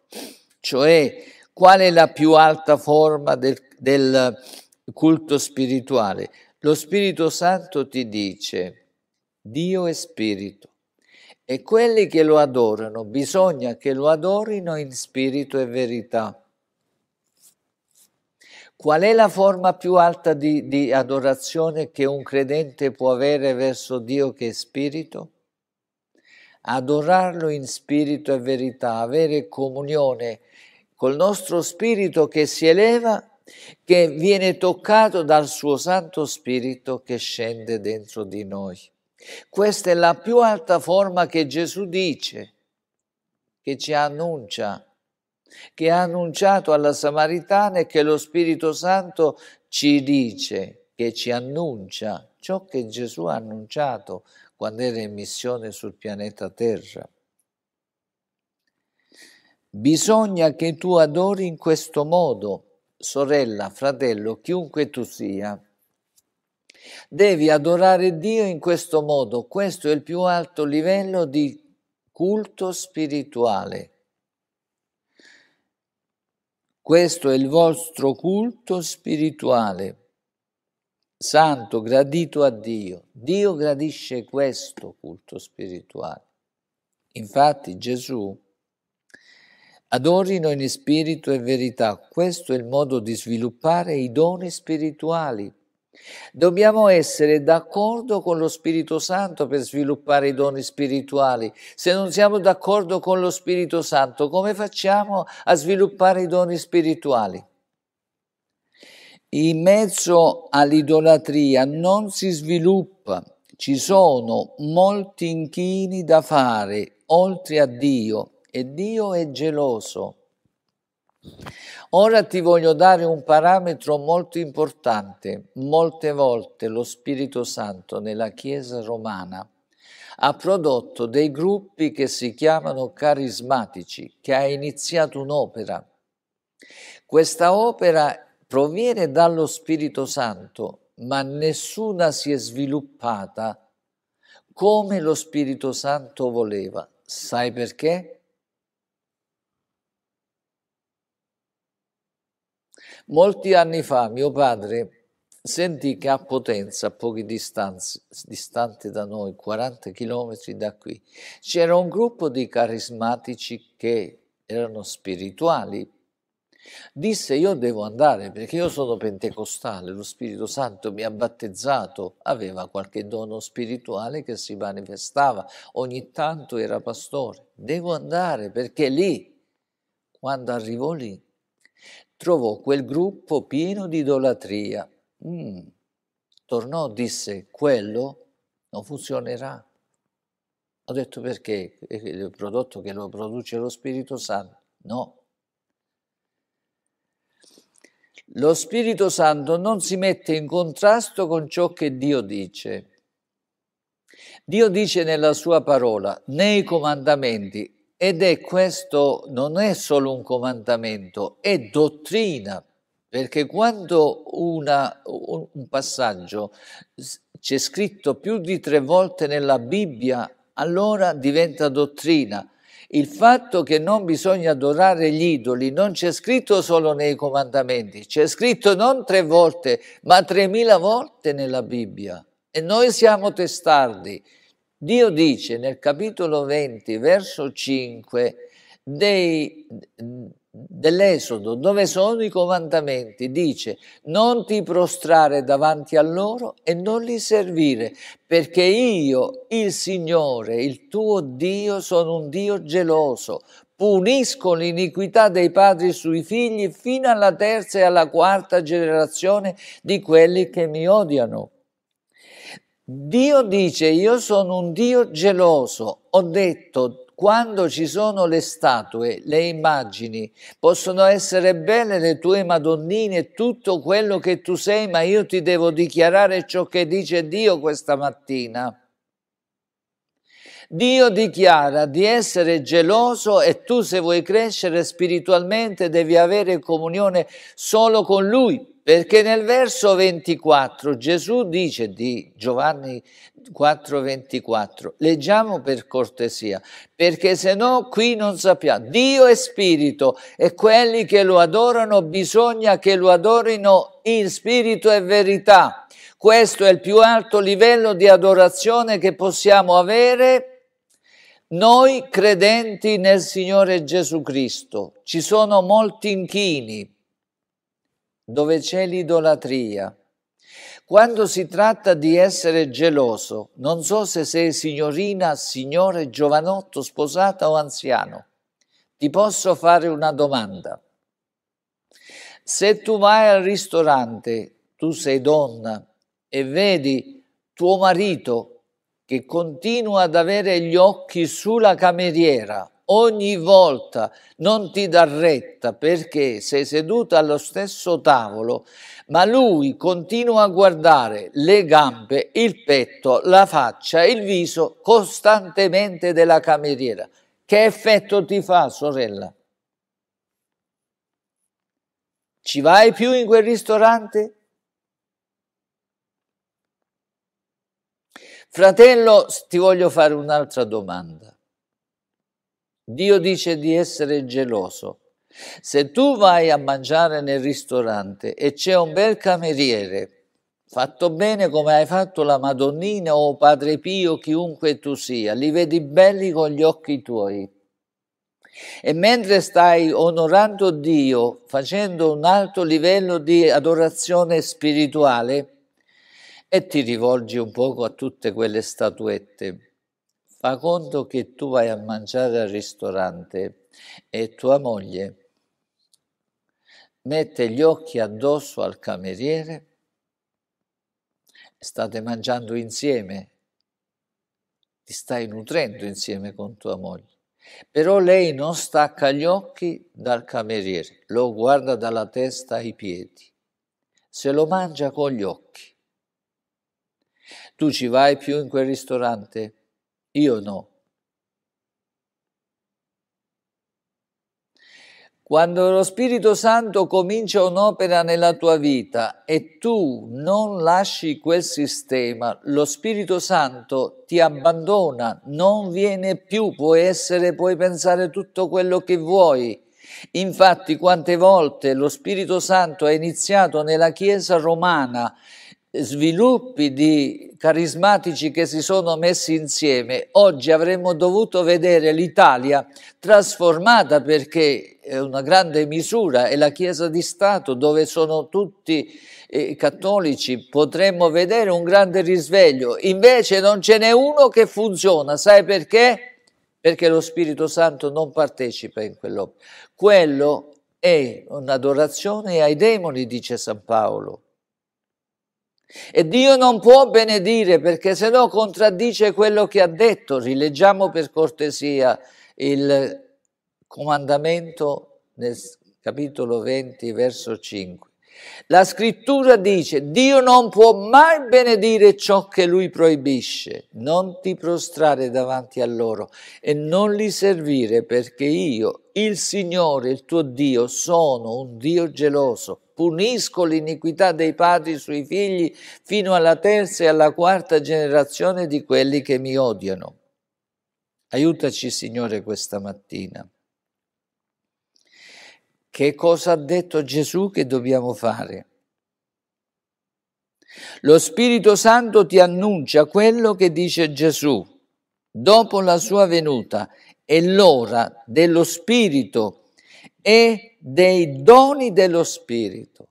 cioè qual è la più alta forma del, del culto spirituale? Lo Spirito Santo ti dice, Dio è spirito e quelli che lo adorano bisogna che lo adorino in spirito e verità. Qual è la forma più alta di, di, adorazione che un credente può avere verso Dio che è spirito? Adorarlo in spirito e verità, avere comunione col nostro spirito che si eleva, che viene toccato dal suo Santo Spirito che scende dentro di noi. Questa è la più alta forma che Gesù dice, che ci annuncia che ha annunciato alla Samaritana e che lo Spirito Santo ci dice, che ci annuncia ciò che Gesù ha annunciato quando era in missione sul pianeta Terra. Bisogna che tu adori in questo modo, sorella, fratello, chiunque tu sia. Devi adorare Dio in questo modo, questo è il più alto livello di culto spirituale questo è il vostro culto spirituale, santo, gradito a Dio. Dio gradisce questo culto spirituale. Infatti Gesù adorino in spirito e verità. Questo è il modo di sviluppare i doni spirituali Dobbiamo essere d'accordo con lo Spirito Santo per sviluppare i doni spirituali. Se non siamo d'accordo con lo Spirito Santo, come facciamo a sviluppare i doni spirituali? In mezzo all'idolatria non si sviluppa, ci sono molti inchini da fare oltre a Dio e Dio è geloso. Ora ti voglio dare un parametro molto importante. Molte volte lo Spirito Santo nella Chiesa romana ha prodotto dei gruppi che si chiamano carismatici, che ha iniziato un'opera. Questa opera proviene dallo Spirito Santo, ma nessuna si è sviluppata come lo Spirito Santo voleva. Sai perché? Molti anni fa mio padre sentì che a Potenza, a poche distanze, distante da noi, 40 chilometri da qui, c'era un gruppo di carismatici che erano spirituali. Disse io devo andare perché io sono pentecostale, lo Spirito Santo mi ha battezzato, aveva qualche dono spirituale che si manifestava, ogni tanto era pastore, devo andare perché lì, quando arrivò lì, trovò quel gruppo pieno di idolatria. Mm. Tornò, disse, quello non funzionerà. Ho detto perché? Eh, il prodotto che lo produce lo Spirito Santo? No. Lo Spirito Santo non si mette in contrasto con ciò che Dio dice. Dio dice nella sua parola, nei comandamenti, ed è questo, non è solo un comandamento, è dottrina, perché quando una, un passaggio c'è scritto più di tre volte nella Bibbia, allora diventa dottrina. Il fatto che non bisogna adorare gli idoli non c'è scritto solo nei comandamenti, c'è scritto non tre volte, ma tremila volte nella Bibbia. E noi siamo testardi. Dio dice nel capitolo 20, verso 5, dei, dell'Esodo, dove sono i comandamenti, dice non ti prostrare davanti a loro e non li servire, perché io, il Signore, il tuo Dio, sono un Dio geloso, punisco l'iniquità dei padri sui figli fino alla terza e alla quarta generazione di quelli che mi odiano. Dio dice io sono un Dio geloso. Ho detto quando ci sono le statue, le immagini, possono essere belle le tue madonnine, tutto quello che tu sei, ma io ti devo dichiarare ciò che dice Dio questa mattina. Dio dichiara di essere geloso e tu se vuoi crescere spiritualmente devi avere comunione solo con Lui. Perché nel verso 24 Gesù dice di Giovanni 4:24, leggiamo per cortesia, perché se no qui non sappiamo, Dio è spirito e quelli che lo adorano bisogna che lo adorino in spirito e verità. Questo è il più alto livello di adorazione che possiamo avere noi credenti nel Signore Gesù Cristo. Ci sono molti inchini, dove c'è l'idolatria. Quando si tratta di essere geloso, non so se sei signorina, signore, giovanotto, sposata o anziano, ti posso fare una domanda. Se tu vai al ristorante, tu sei donna e vedi tuo marito che continua ad avere gli occhi sulla cameriera, ogni volta, non ti dà retta perché sei seduta allo stesso tavolo, ma lui continua a guardare le gambe, il petto, la faccia, il viso costantemente della cameriera. Che effetto ti fa, sorella? Ci vai più in quel ristorante? Fratello, ti voglio fare un'altra domanda. Dio dice di essere geloso. Se tu vai a mangiare nel ristorante e c'è un bel cameriere, fatto bene come hai fatto la Madonnina o Padre Pio, chiunque tu sia, li vedi belli con gli occhi tuoi. E mentre stai onorando Dio, facendo un alto livello di adorazione spirituale, e ti rivolgi un poco a tutte quelle statuette. Fa conto che tu vai a mangiare al ristorante e tua moglie mette gli occhi addosso al cameriere, state mangiando insieme, ti stai nutrendo insieme con tua moglie. Però lei non stacca gli occhi dal cameriere, lo guarda dalla testa ai piedi, se lo mangia con gli occhi. Tu ci vai più in quel ristorante? Io no. Quando lo Spirito Santo comincia un'opera nella tua vita e tu non lasci quel sistema, lo Spirito Santo ti abbandona, non viene più, puoi essere, puoi pensare tutto quello che vuoi. Infatti quante volte lo Spirito Santo è iniziato nella Chiesa romana sviluppi di carismatici che si sono messi insieme, oggi avremmo dovuto vedere l'Italia trasformata perché una grande misura è la Chiesa di Stato dove sono tutti eh, cattolici, potremmo vedere un grande risveglio. Invece non ce n'è uno che funziona, sai perché? Perché lo Spirito Santo non partecipa in quell'opera. Quello è un'adorazione ai demoni, dice San Paolo e Dio non può benedire perché se no contraddice quello che ha detto. Rileggiamo per cortesia il comandamento nel capitolo 20, verso 5. La scrittura dice, Dio non può mai benedire ciò che lui proibisce, non ti prostrare davanti a loro e non li servire perché io, il Signore, il tuo Dio, sono un Dio geloso, punisco l'iniquità dei padri sui figli fino alla terza e alla quarta generazione di quelli che mi odiano. Aiutaci Signore questa mattina che cosa ha detto Gesù che dobbiamo fare? Lo Spirito Santo ti annuncia quello che dice Gesù dopo la sua venuta e l'ora dello Spirito e dei doni dello Spirito.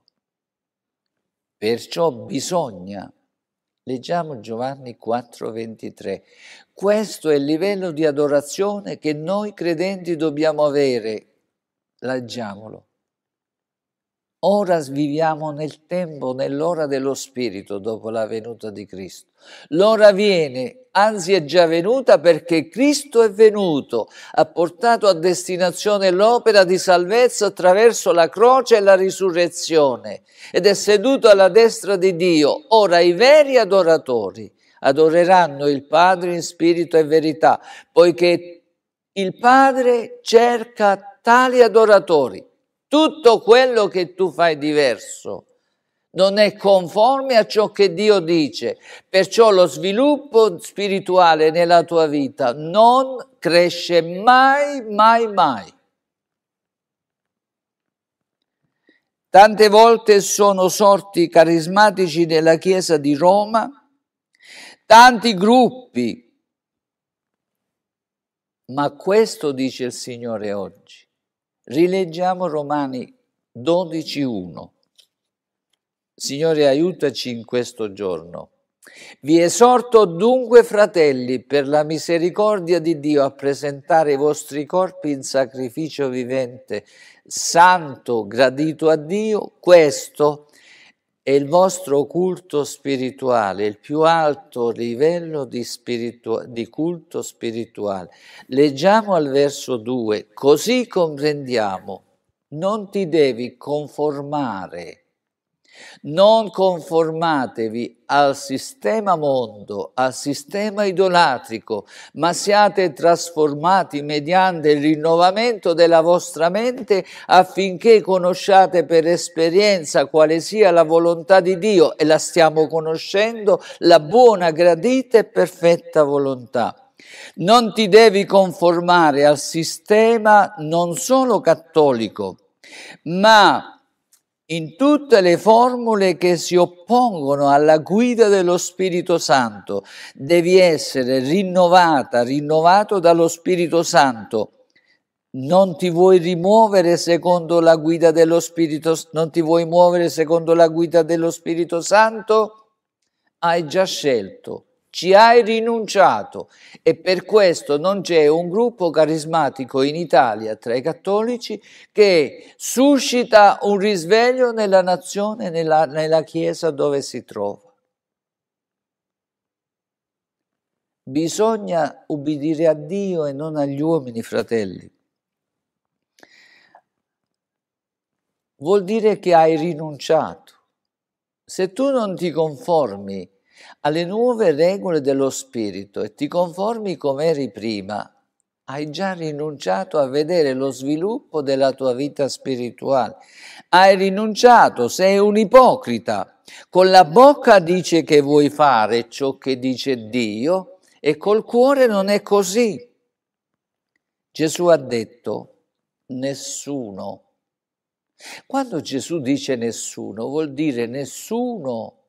Perciò bisogna, leggiamo Giovanni 4:23, questo è il livello di adorazione che noi credenti dobbiamo avere leggiamolo. Ora viviamo nel tempo, nell'ora dello Spirito dopo la venuta di Cristo. L'ora viene, anzi è già venuta perché Cristo è venuto, ha portato a destinazione l'opera di salvezza attraverso la croce e la risurrezione ed è seduto alla destra di Dio. Ora i veri adoratori adoreranno il Padre in spirito e verità, poiché il Padre cerca tali adoratori, tutto quello che tu fai diverso non è conforme a ciò che Dio dice, perciò lo sviluppo spirituale nella tua vita non cresce mai, mai, mai. Tante volte sono sorti carismatici nella Chiesa di Roma, tanti gruppi, ma questo dice il Signore oggi Rileggiamo Romani 12.1. Signore, aiutaci in questo giorno. Vi esorto dunque, fratelli, per la misericordia di Dio, a presentare i vostri corpi in sacrificio vivente, santo, gradito a Dio, questo e il vostro culto spirituale, il più alto livello di, spiritu- di, culto spirituale. Leggiamo al verso 2, così comprendiamo, non ti devi conformare non conformatevi al sistema mondo, al sistema idolatrico, ma siate trasformati mediante il rinnovamento della vostra mente affinché conosciate per esperienza quale sia la volontà di Dio e la stiamo conoscendo, la buona, gradita e perfetta volontà. Non ti devi conformare al sistema non solo cattolico, ma in tutte le formule che si oppongono alla guida dello Spirito Santo. Devi essere rinnovata, rinnovato dallo Spirito Santo. Non ti vuoi rimuovere secondo la guida dello Spirito, non ti vuoi muovere secondo la guida dello Spirito Santo? Hai già scelto ci hai rinunciato e per questo non c'è un gruppo carismatico in Italia tra i cattolici che suscita un risveglio nella nazione, nella, nella chiesa dove si trova. Bisogna ubbidire a Dio e non agli uomini, fratelli. Vuol dire che hai rinunciato. Se tu non ti conformi alle nuove regole dello Spirito e ti conformi come eri prima, hai già rinunciato a vedere lo sviluppo della tua vita spirituale. Hai rinunciato, sei un ipocrita. Con la bocca dice che vuoi fare ciò che dice Dio e col cuore non è così. Gesù ha detto nessuno. Quando Gesù dice nessuno, vuol dire nessuno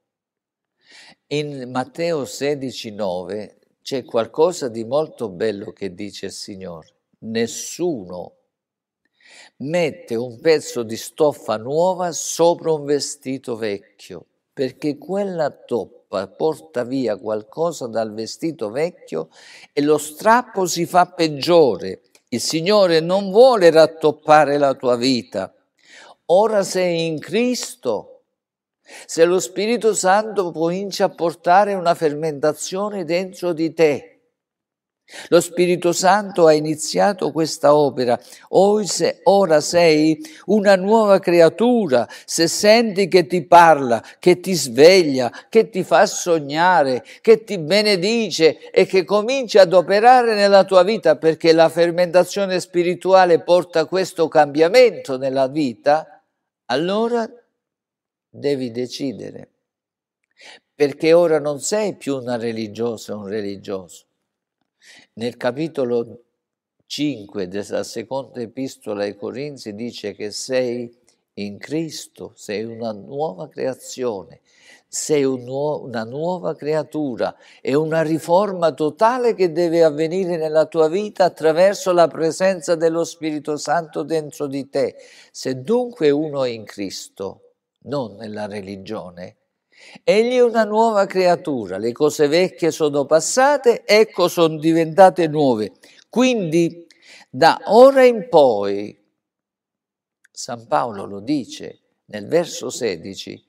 in Matteo 16, 9 c'è qualcosa di molto bello che dice il Signore. Nessuno mette un pezzo di stoffa nuova sopra un vestito vecchio, perché quella toppa porta via qualcosa dal vestito vecchio e lo strappo si fa peggiore. Il Signore non vuole rattoppare la tua vita. Ora sei in Cristo se lo Spirito Santo comincia a portare una fermentazione dentro di te, lo Spirito Santo ha iniziato questa opera. ora sei una nuova creatura. Se senti che ti parla, che ti sveglia, che ti fa sognare, che ti benedice e che comincia ad operare nella tua vita perché la fermentazione spirituale porta questo cambiamento nella vita, allora devi decidere, perché ora non sei più una religiosa o un religioso. Nel capitolo 5 della seconda epistola ai Corinzi dice che sei in Cristo, sei una nuova creazione, sei un nuo- una nuova creatura, è una riforma totale che deve avvenire nella tua vita attraverso la presenza dello Spirito Santo dentro di te. Se dunque uno è in Cristo, non nella religione. Egli è una nuova creatura, le cose vecchie sono passate, ecco sono diventate nuove. Quindi da ora in poi, San Paolo lo dice nel verso 16,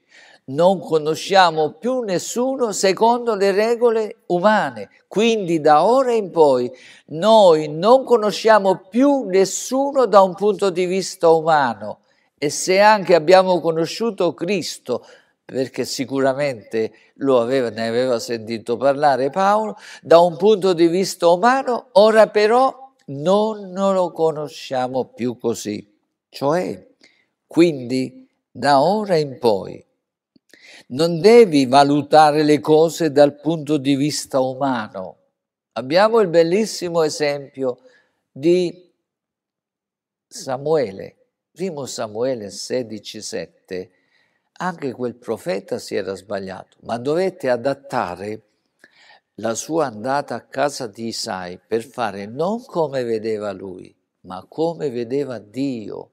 non conosciamo più nessuno secondo le regole umane. Quindi da ora in poi noi non conosciamo più nessuno da un punto di vista umano, e se anche abbiamo conosciuto Cristo, perché sicuramente aveva, ne aveva sentito parlare Paolo, da un punto di vista umano, ora però non, non lo conosciamo più così. Cioè, quindi, da ora in poi, non devi valutare le cose dal punto di vista umano. Abbiamo il bellissimo esempio di Samuele, 1 Samuele 16,7, anche quel profeta si era sbagliato, ma dovette adattare la sua andata a casa di Isai per fare non come vedeva lui, ma come vedeva Dio.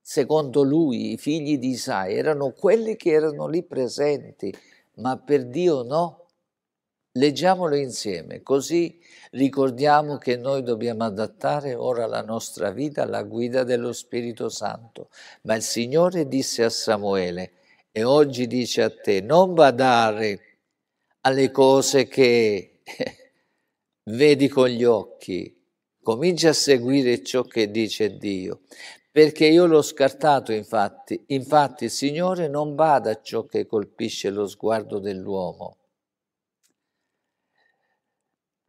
Secondo lui i figli di Isai erano quelli che erano lì presenti, ma per Dio no. Leggiamolo insieme, così ricordiamo che noi dobbiamo adattare ora la nostra vita alla guida dello Spirito Santo. Ma il Signore disse a Samuele, e oggi dice a te, non badare alle cose che vedi con gli occhi, comincia a seguire ciò che dice Dio. Perché io l'ho scartato, infatti. Infatti, il Signore, non bada a ciò che colpisce lo sguardo dell'uomo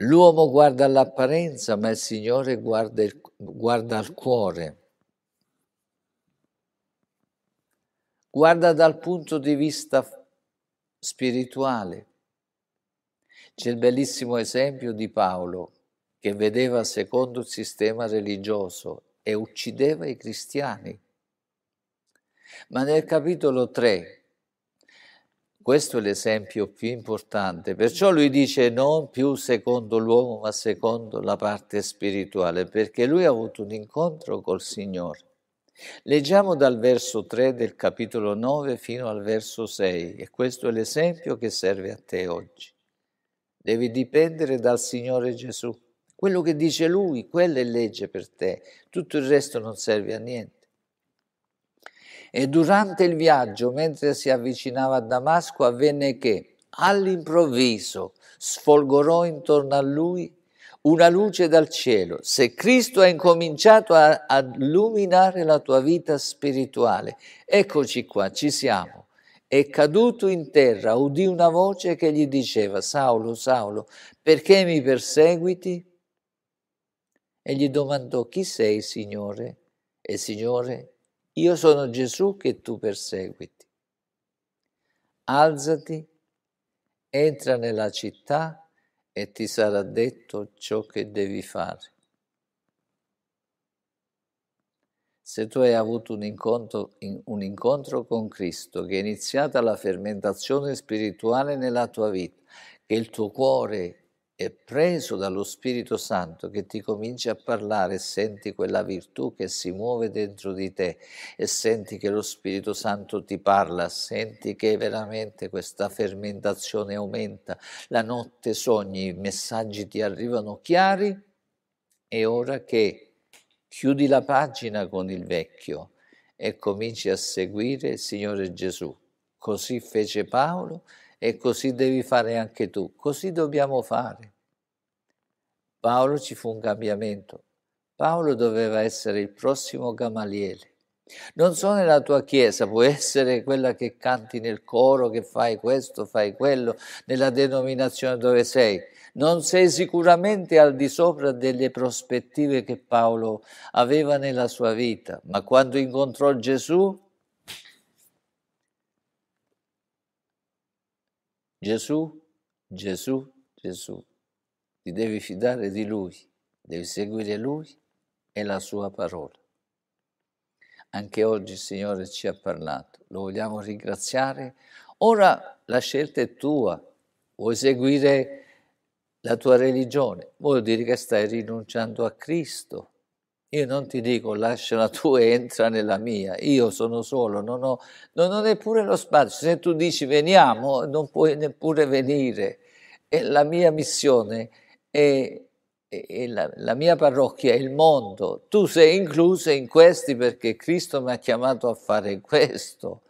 L'uomo guarda all'apparenza, ma il Signore guarda, il, guarda al cuore. Guarda dal punto di vista spirituale. C'è il bellissimo esempio di Paolo che vedeva secondo il sistema religioso e uccideva i cristiani. Ma nel capitolo 3 questo è l'esempio più importante. Perciò lui dice non più secondo l'uomo, ma secondo la parte spirituale, perché lui ha avuto un incontro col Signore. Leggiamo dal verso 3 del capitolo 9 fino al verso 6 e questo è l'esempio che serve a te oggi. Devi dipendere dal Signore Gesù. Quello che dice Lui, quella è legge per te. Tutto il resto non serve a niente. E durante il viaggio, mentre si avvicinava a Damasco, avvenne che all'improvviso sfolgorò intorno a lui una luce dal cielo. Se Cristo ha incominciato a, a illuminare la tua vita spirituale, eccoci qua, ci siamo. E caduto in terra, udì una voce che gli diceva, Saulo, Saulo, perché mi perseguiti? E gli domandò, chi sei, Signore? E Signore io sono Gesù che tu perseguiti. Alzati, entra nella città e ti sarà detto ciò che devi fare. Se tu hai avuto un incontro, un incontro con Cristo, che è iniziata la fermentazione spirituale nella tua vita, che il tuo cuore e preso dallo Spirito Santo che ti comincia a parlare, senti quella virtù che si muove dentro di te e senti che lo Spirito Santo ti parla, senti che veramente questa fermentazione aumenta, la notte sogni, i messaggi ti arrivano chiari, è ora che chiudi la pagina con il vecchio e cominci a seguire il Signore Gesù. Così fece Paolo e così devi fare anche tu, così dobbiamo fare. Paolo ci fu un cambiamento. Paolo doveva essere il prossimo Gamaliele. Non so nella tua chiesa, può essere quella che canti nel coro, che fai questo, fai quello, nella denominazione dove sei. Non sei sicuramente al di sopra delle prospettive che Paolo aveva nella sua vita, ma quando incontrò Gesù Gesù, Gesù, Gesù. Ti devi fidare di Lui, devi seguire Lui e la Sua parola. Anche oggi il Signore ci ha parlato, lo vogliamo ringraziare. Ora la scelta è tua, vuoi seguire la tua religione, vuol dire che stai rinunciando a Cristo io non ti dico lascia la tua e entra nella mia, io sono solo, non ho, non ho neppure lo spazio. Se tu dici veniamo, non puoi neppure venire. E la mia missione è, è, è la, la mia parrocchia, è il mondo. Tu sei incluso in questi perché Cristo mi ha chiamato a fare questo.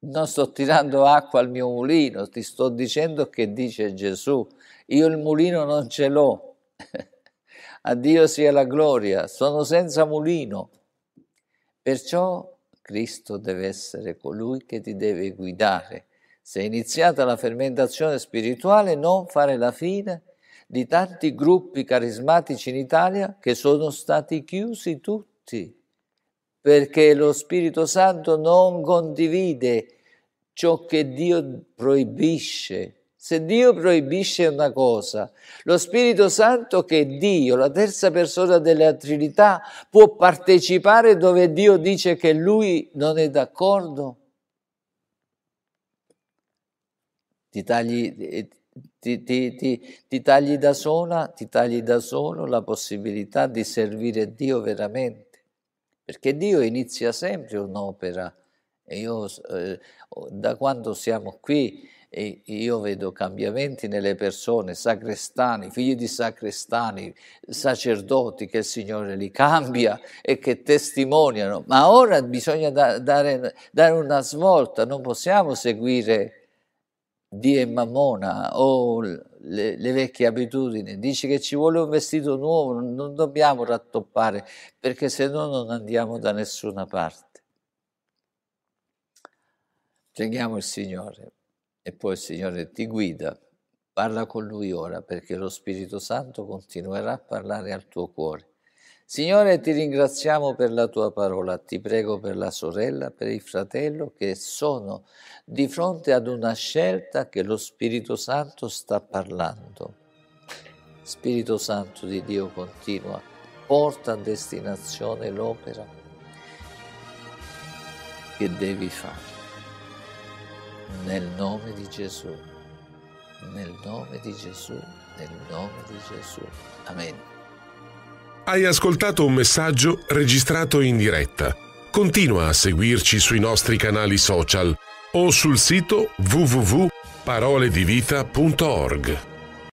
Non sto tirando acqua al mio mulino, ti sto dicendo che dice Gesù. Io il mulino non ce l'ho. A Dio sia la gloria, sono senza mulino. Perciò Cristo deve essere colui che ti deve guidare. Se è iniziata la fermentazione spirituale, non fare la fine di tanti gruppi carismatici in Italia che sono stati chiusi tutti, perché lo Spirito Santo non condivide ciò che Dio proibisce, se Dio proibisce una cosa, lo Spirito Santo che è Dio, la terza persona della Trinità, può partecipare dove Dio dice che lui non è d'accordo? Ti tagli, eh, ti, ti, ti, ti tagli da sola, ti tagli da solo la possibilità di servire Dio veramente, perché Dio inizia sempre un'opera. E io, eh, da quando siamo qui, e io vedo cambiamenti nelle persone, sacrestani, figli di sacrestani, sacerdoti che il Signore li cambia e che testimoniano, ma ora bisogna da, dare, dare, una svolta, non possiamo seguire Dio e Mammona o le, le vecchie abitudini, dice che ci vuole un vestito nuovo, non dobbiamo rattoppare perché se no non andiamo da nessuna parte. Preghiamo il Signore e poi il Signore ti guida, parla con Lui ora perché lo Spirito Santo continuerà a parlare al tuo cuore. Signore, ti ringraziamo per la tua parola, ti prego per la sorella, per il fratello che sono di fronte ad una scelta che lo Spirito Santo sta parlando. Spirito Santo di Dio continua, porta a destinazione l'opera che devi fare nel nome di Gesù, nel nome di Gesù, nel nome di Gesù. Amen. Hai ascoltato un messaggio registrato in diretta. Continua a seguirci sui nostri canali social o sul sito www.paroledivita.org.